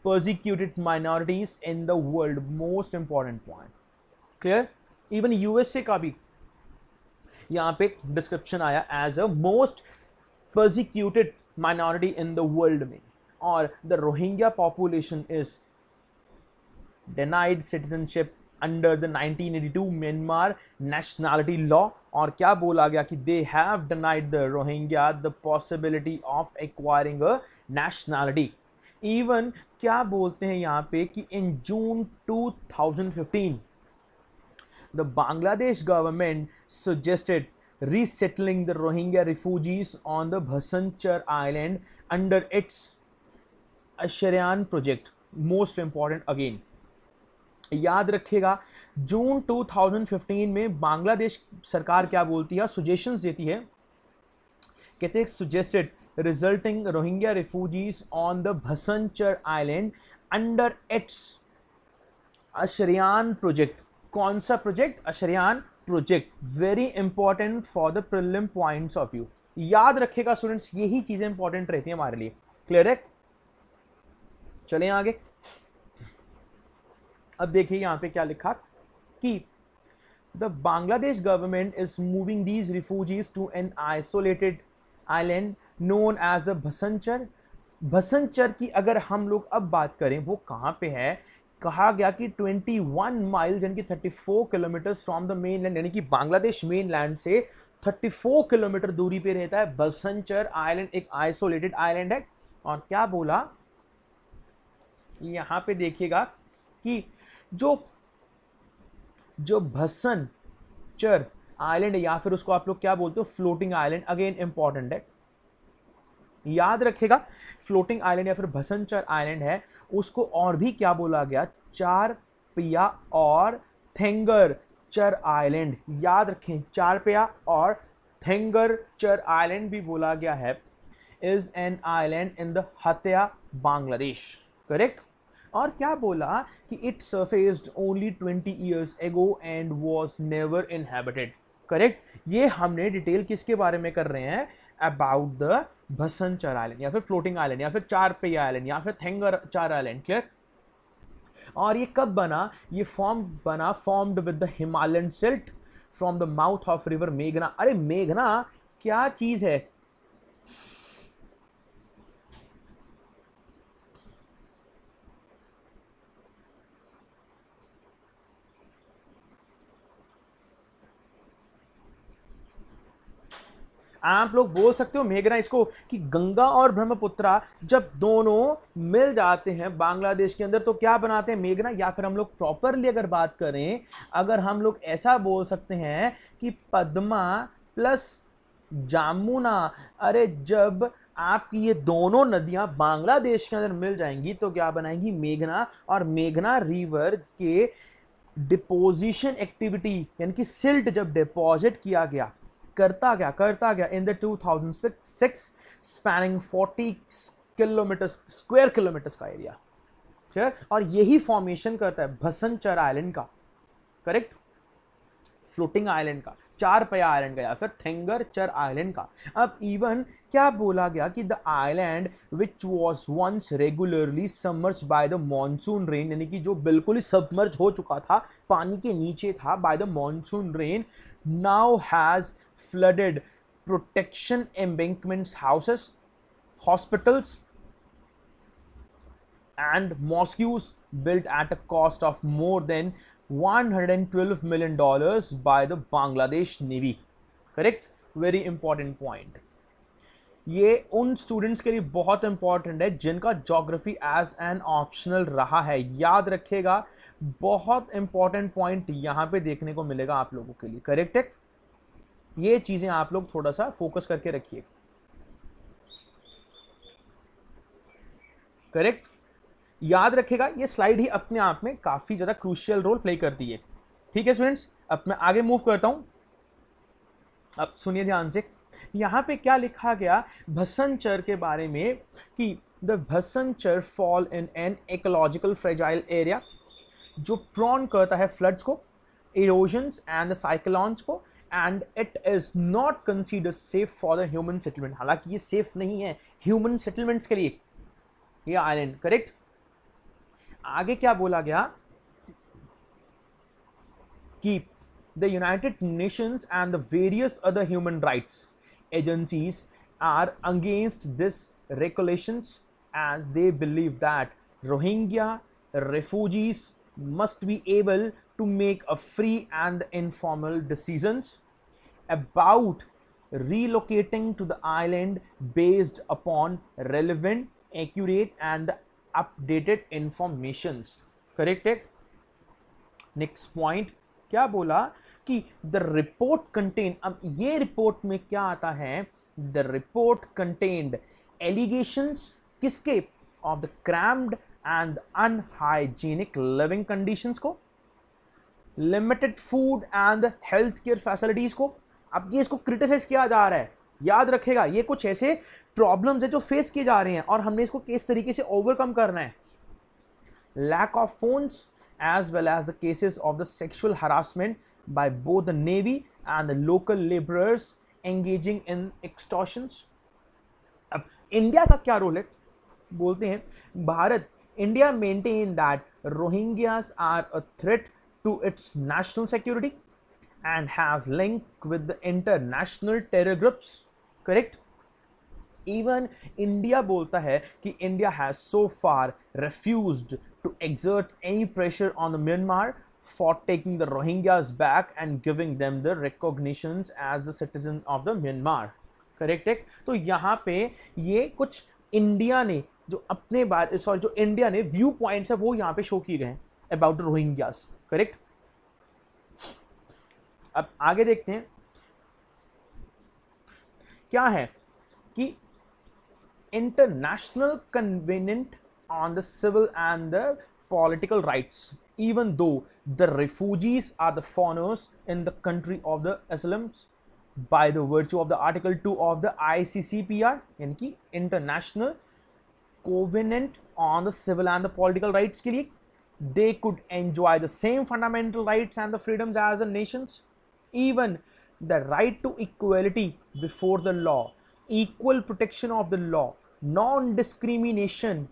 persecuted minorities in the world most important point clear even USA का भी यहाँ पे डिस्क्रिप्शन आया as a most persecuted minority in the world में और the Rohingya population is denied citizenship under the 1982 Myanmar nationality law और क्या बोला गया कि they have denied the Rohingya the possibility of acquiring a nationality even क्या बोलते हैं यहाँ पे कि in June 2015 the Bangladesh government suggested resettling the Rohingya refugees on the Bhasanchar island under its Asharyan project. Most important again. याद रखेगा जून 2015 में बांग्लादेश सरकार क्या बोलती है सुजेशन देती है कहते हैं suggested resulting Rohingya refugees on the Bhasan Char island under its Ashrayan project कौन सा project Ashrayan project very important for the prelim points of view याद रखेगा स्टूडेंट्स यही चीज़ें इंपॉर्टेंट रहती है हमारे लिए क्लियर है चले आगे अब देखिए यहां पे क्या लिखा कि the Bangladesh government is moving these refugees to an isolated island known as the Bhasan Char Bhasan Char की अगर हम लोग अब बात करें वो कहां पे है कहा गया कि 21 माइल्स यानी कि 34 kilometre from the mainland यानी कि बांग्लादेश मेन लैंड से 34 किलोमीटर दूरी पे रहता है बसंचर आइलैंड एक आइसोलेटेड आइलैंड है और क्या बोला यहां पे देखिएगा कि जो जो भसन चर आइलैंड या फिर उसको आप लोग क्या बोलते हो फ्लोटिंग आइलैंड अगेन इंपॉर्टेंट है याद रखेगा फ्लोटिंग आइलैंड या फिर भसनचर आइलैंड है उसको और भी क्या बोला गया चार पिया और थेंगर चर आइलैंड याद रखें चार पिया और थेंगर चर आइलैंड भी बोला गया है is an island in the Hatiya Bangladesh correct और क्या बोला कि it surfaced only twenty years ago and was never inhabited correct ये हमने डिटेल किसके बारे में कर रहे हैं अबाउट द भसनचर आइलैंड या फिर फ्लोटिंग आइलैंड या फिर चारपे आइलैंड या फिर थेंगर चार आइलैंड क्लियर और ये कब बना ये फॉर्म बना formed with the Himalayan silt from the mouth of river मेघना अरे मेघना क्या चीज़ है आप लोग बोल सकते हो मेघना इसको कि गंगा और ब्रह्मपुत्रा जब दोनों मिल जाते हैं बांग्लादेश के अंदर तो क्या बनाते हैं मेघना या फिर हम लोग प्रॉपरली अगर बात करें अगर हम लोग ऐसा बोल सकते हैं कि पद्मा प्लस जामुना अरे जब आपकी ये दोनों नदियां बांग्लादेश के अंदर मिल जाएंगी तो क्या बनाएंगी मेघना और मेघना रिवर के डिपोजिशन एक्टिविटी यानी कि सिल्ट जब डिपॉजिट किया गया करता गया करता गया in the two thousand six spanning forty kilometre square kilometres का एरिया क्लियर और यही फॉर्मेशन करता है भसनचर आइलैंड का करेक्ट फ्लोटिंग आइलैंड का चार पया आइलैंड का या फिर थेंगर चर आइलैंड का अब इवन क्या बोला गया कि the island which was once regularly submerge by the monsoon rain यानी कि जो बिल्कुल ही सबमर्ज हो चुका था पानी के नीचे था by the monsoon rain now has flooded protection embankments houses hospitals and mosques built at a cost of more than 112 million dollars by the Bangladesh Navy correct very important point ये उन स्टूडेंट्स के लिए बहुत इंपॉर्टेंट है जिनका ज्योग्राफी एज एन ऑप्शनल रहा है याद रखेगा बहुत इंपॉर्टेंट पॉइंट यहां पे देखने को मिलेगा आप लोगों के लिए करेक्ट है ये चीज़ें आप लोग थोड़ा सा फोकस करके रखिए करेक्ट याद रखेगा ये स्लाइड ही अपने आप में काफ़ी ज़्यादा क्रूशियल रोल प्ले करती है ठीक है स्टूडेंट्स अब मैं आगे मूव करता हूं अब सुनिए ध्यान से यहां पे क्या लिखा गया भस्सनचर के बारे में कि the Bhasan Char fall in an ecological fragile area जो प्रॉन करता है फ्लड्स को इरोजन्स एंड साइक्लॉन्स को and it is not consider safe for the human settlement हालांकि ये सेफ नहीं है ह्यूमन सेटलमेंट्स के लिए ये आइलैंड करेक्ट आगे क्या बोला गया कि the United Nations and the various other human rights agencies are against this regulations as they believe that Rohingya refugees must be able to make a free and informal decisions about relocating to the island based upon relevant accurate and updated informations correct it next point क्या बोला कि the report कंटेन अब ये report में क्या आता the report contained allegations allegations किसके of the crammed and unhygienic living condition को limited food and health care facilities को अब ये इसको क्रिटिसाइज किया जा रहा है याद रखेगा ये कुछ ऐसे प्रॉब्लम है जो फेस किए जा रहे हैं और हमने इसको किस तरीके से ओवरकम करना है lack of phone as well as the cases of the sexual harassment by both the navy and the local labourers engaging in extortion अब इंडिया का क्या रोल है बोलते हैं Bharat India maintained that Rohingyas are a threat to its national security and have link with the international terror groups correct even india bolta hai ki india has so far refused to exert any pressure on the myanmar for taking the rohingyas back and giving them the recognitions as the citizen of the myanmar correct है तो यहाँ पे ये कुछ इंडिया ने जो अपने बारे सॉरी जो इंडिया ने व्यू पॉइंट है वो यहां पर शो किए गए अबाउट रोहिंग्यास करेक्ट अब आगे देखते हैं क्या है कि international covenant on the civil and the political right even though the refugees are the foreigners in the country of the asylums by the virtue of the article two of the I C C P R यानी कि international covenant on the civil and the political rights के they could enjoy the same fundamental rights and the freedoms as the nations even the right to equality before the law equal protection of the law non discrimination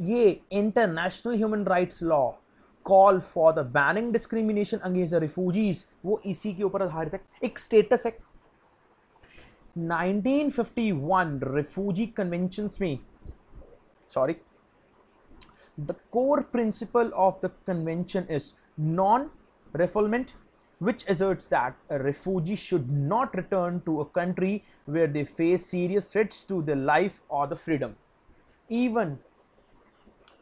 ये international human rights law call for the banning discrimination against the refugees. वो इसी के ऊपर आधारित है एक स्टेटस है 1951 Refugee Conventions में sorry the core principle of the convention is non-refoulement which asserts that a refugee should not return to a country where they face serious threats to their life or the freedom even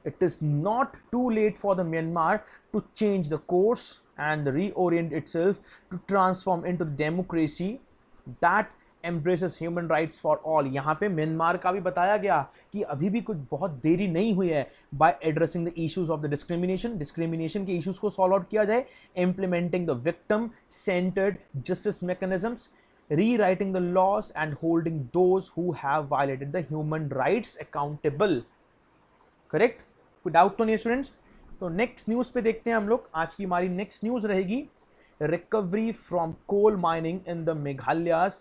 it is not too late for the Myanmar to change the course and reorient itself to transform into democracy that embraces human rights for all यहाँ पे म्यांमार का भी बताया गया कि अभी भी कुछ बहुत देरी नहीं हुई है by addressing the issues of the discrimination discrimination के इश्यूज को सॉल्व आउट किया जाए implementing the victim centred justice mechanisms rewriting the laws and holding those who have violated the human rights accountable correct कोई डाउट तो नहीं स्टूडेंट्स तो नेक्स्ट न्यूज़ पे देखते हैं हम लोग आज की हमारी नेक्स्ट न्यूज़ रहेगी recovery from coal mining in the Meghalaya's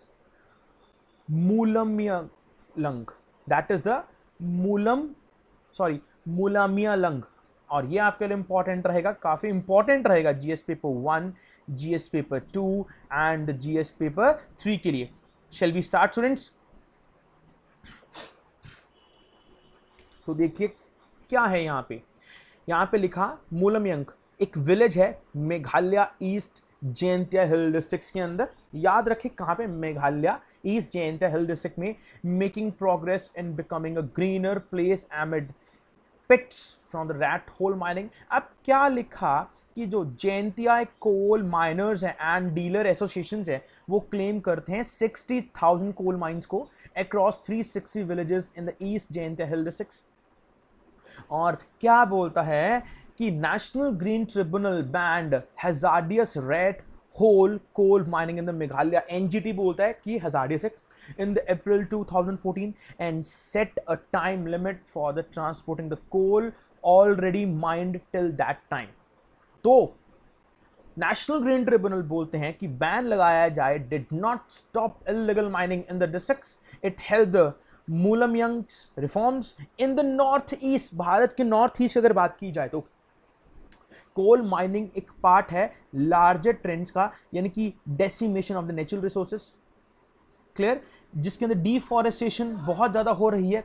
mulamya that is the मूलम सॉरी sorry लंग और ये आपके लिए इंपॉर्टेंट रहेगा काफ़ी इंपॉर्टेंट रहेगा G S paper one G S paper two and GS paper three के लिए शेल बी स्टार्ट स्टूडेंट्स तो देखिए क्या है यहां पे यहां पे लिखा मूलमयंक एक विलेज है Meghalaya east Jaintia hill district के अंदर याद रखे कहाँ पे Meghalaya east Jaintia hill district में making progress in becoming a greener place amid pits from the rat hole mining अब क्या लिखा कि जो जयंतिया कोल माइनर्स हैं एंड डीलर एसोसिएशन है वो क्लेम करते हैं सिक्सटी थाउजेंड कोल माइन्स को across three sixty villages in the east Jaintia hill district और क्या बोलता है कि national green tribunal banned hazardous rat hole coal mining in the Meghalaya एन बोलता है कि हजारे से in the April 2014 and set a time limit for the transporting the coal already mined till that time तो नेशनल ग्रीन ट्रिब्यूनल बोलते हैं कि बैन लगाया जाए did not stop illegal mining in the district it help the मूलम reforms in the north east Bharat के नॉर्थ ईस्ट अगर बात की जाए तो कोल माइनिंग एक पार्ट है लार्जर ट्रेंड्स का यानी कि decimation of the natural resources clear जिसके अंदर डिफॉरेस्टेशन बहुत ज़्यादा हो रही है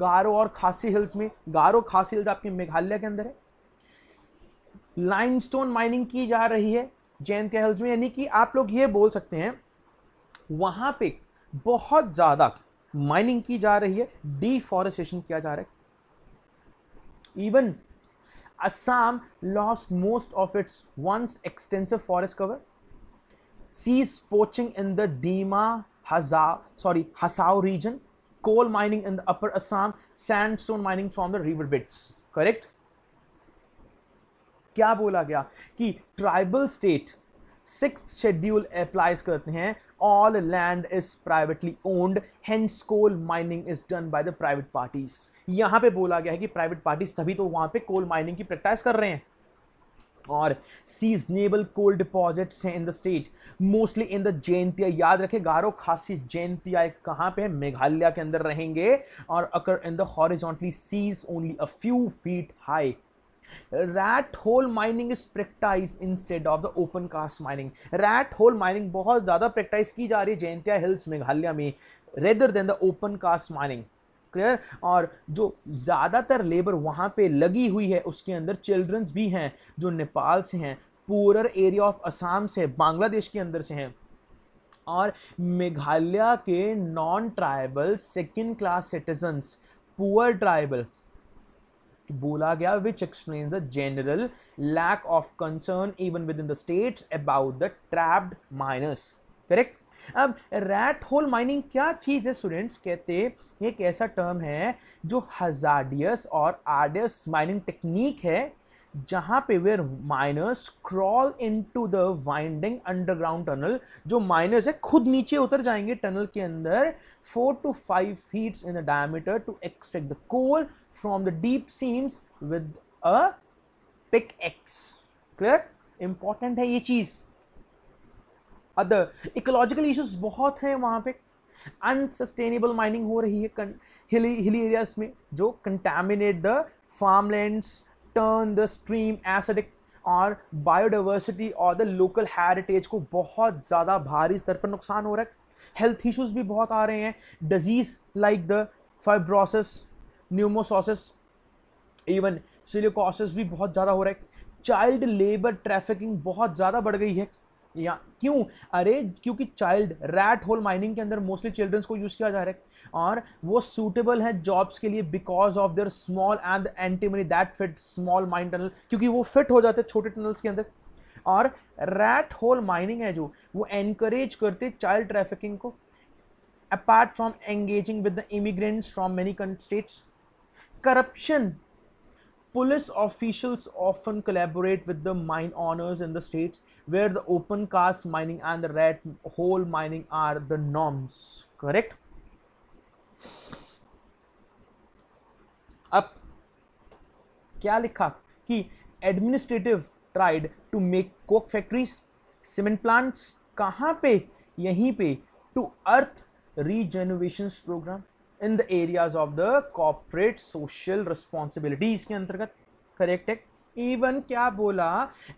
गारो और खासी हिल्स में गारो खासी हिल्स आपके मेघालय के अंदर है लाइमस्टोन माइनिंग की जा रही है जयंतिया हिल्स में यानी कि आप लोग ये बोल सकते हैं वहाँ पे बहुत ज़्यादा माइनिंग की जा रही है डिफॉरेस्टेशन किया जा रहा है even Assam lost most of its once extensive forest cover. Cease poaching in the Dima Haza, sorry, Hasau region, coal mining in the upper Assam, sandstone mining from the river beds. Correct? क्या बोला गया कि tribal state six schedule applies करते हैं all land is privately owned hence coal mining is done by the private parties यहाँ पे बोला गया है कि private parties तभी तो वहाँ पे coal mining की practice कर रहे हैं और सीजनेबल कोल डिपॉजिट्स हैं in the state mostly in the Jaintia याद रखे गारो खासी जयंतिया कहाँ पे है मेघालय के अंदर रहेंगे और अकर इन द हॉरिजॉन्टली सीज only a few feet high rat hole mining is practise instead of the open cast mining rat hole mining बहुत ज़्यादा प्रैक्टाइज की जा रही है जयंतिया हिल्स मेघालय में rather than the open cast mining clear और जो ज़्यादातर लेबर वहां पे लगी हुई है उसके अंदर चिल्ड्रंस भी हैं जो नेपाल से हैं पूरर एरिया ऑफ असम से बांग्लादेश के अंदर से हैं और मेघालय के non tribal second class citizens poor tribal बोला गया which explain a general lack of concern even within the state about the trapped miners correct अब रैट होल माइनिंग क्या चीज़ है स्टूडेंट्स कहते एक ऐसा टर्म है जो हजार्डियस और आर्डियस माइनिंग टेक्निक है जहां पे where miners crawl into the winding underground tunnel जो माइनर्स है खुद नीचे उतर जाएंगे टनल के अंदर four to five feet in the diameter to extract the coal from the deep seams with a pickaxe clear important है ये चीज़ अदर इकोलॉजिकल इश्यूज बहुत हैं वहां पे अनसस्टेनेबल माइनिंग हो रही है हिली हिली एरियाज में जो contaminate the farm lands turn the stream acidic और बायोडाइवर्सिटी और द लोकल हेरिटेज को बहुत ज़्यादा भारी स्तर पर नुकसान हो रहा है हेल्थ इश्यूज भी बहुत आ रहे हैं डिजीज़ लाइक द फाइब्रोसिस न्यूमोसोसिस इवन सिलिकोसिस भी बहुत ज़्यादा हो रहा है चाइल्ड लेबर ट्रैफिकिंग बहुत ज़्यादा बढ़ गई है या क्यों अरे क्योंकि चाइल्ड रैट होल माइनिंग के अंदर मोस्टली चिल्ड्रंस को यूज़ किया जा रहा है और वो सूटेबल है जॉब्स के लिए because of their small and antimony that fit small mine tunnel क्योंकि वो फिट हो जाते हैं छोटे टनल्स के अंदर और रैट होल माइनिंग है जो वो एनकरेज करते चाइल्ड ट्रैफिकिंग को apart from engaging with the immigrants from many states corruption police officials often collaborate with the mine owners in the states where the open cast mining and the red hole mining are the norms correct Up. क्या लिखा कि administrative tried to make coke factories, cement plants कहाँ पे यहीं to earth regenerations program. In the areas of the corporate social responsibility इसके अंतर्गत करेक्ट है इवन क्या बोला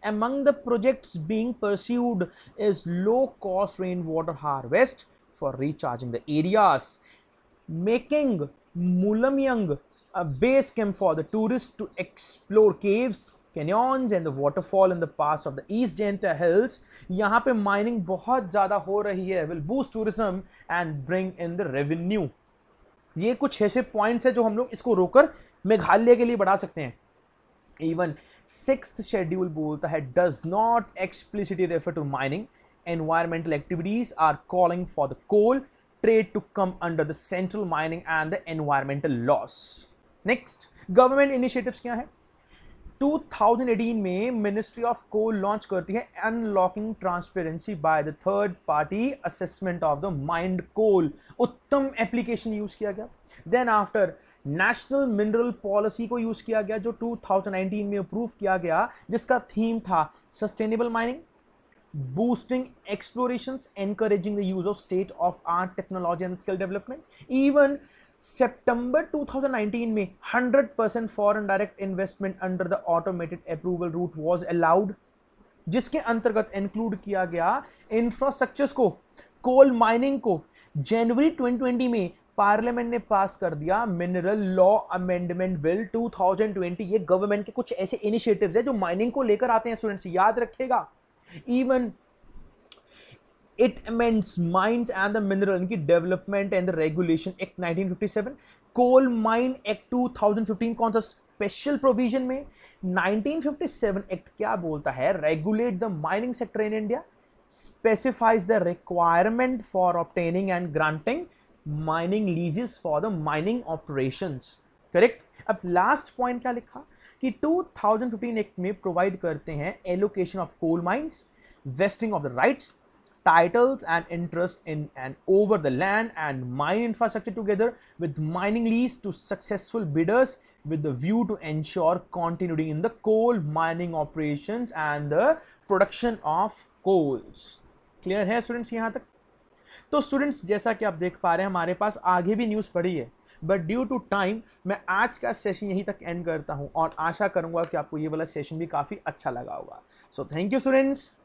among the projects being pursued is low cost rain water harvest for recharging the areas making मुलमयंग base base for the tourist to explore caves caves canyons and the waterfall in the pass of the East Jaintia Hills यहाँ पे माइनिंग बहुत ज़्यादा हो रही है will boost tourism and bring in the revenue ये कुछ ऐसे पॉइंट्स है जो हम लोग इसको रोकर मेघालय के लिए बढ़ा सकते हैं इवन सिक्स शेड्यूल बोलता है does not explicitly refer to mining environmental activities are calling for the coal trade to come under the central mining and the environmental laws next government initiatives क्या है 2018 में मिनिस्ट्री ऑफ कोल लॉन्च करती है unlocking transparency by the third party assessment of the mined coal Uttam application use किया गया then after national mineral policy को यूज किया गया जो 2019 में अप्रूव किया गया जिसका थीम था sustainable mining boosting exploration encouraging the use of state of art technology and skill development even सितंबर 2019 में 100 percent foreign direct investment under the automated approval route was allowed जिसके अंतर्गत इंक्लूड किया गया इंफ्रास्ट्रक्चर्स को कोल माइनिंग को जनवरी 2020 में पार्लियामेंट ने पास कर दिया मिनरल लॉ अमेंडमेंट बिल 2020 ये गवर्नमेंट के कुछ ऐसे इनिशिएटिव्स है जो माइनिंग को लेकर आते हैं स्टूडेंट्स याद रखेगा even it mines mines and the mineral इनकी development and the regulation act 1957 coal mine act 2015 कौन सा स्पेशल प्रोविजन में 1957 एक्ट क्या बोलता है regulate the mining sector in India specifies the requirement for obtaining and granting mining leases for the mining operation correct अब लास्ट पॉइंट क्या लिखा कि 2015 एक्ट में प्रोवाइड करते हैं allocation of coal mines vesting of the rights titles and interest in and over the land and mine infrastructure together with mining lease to successful bidders with the view to ensure continuity in the coal mining operations and the production of coals clear hai students yahan tak to students jaisa ki aap dekh pa rahe hain hamare paas aage bhi news padi hai but due to time मैं आज का सेशन यहीं तक एंड करता हूं और आशा करूंगा कि आपको ये वाला सेशन भी काफ़ी अच्छा लगा होगा सो थैंक यू स्टूडेंट्स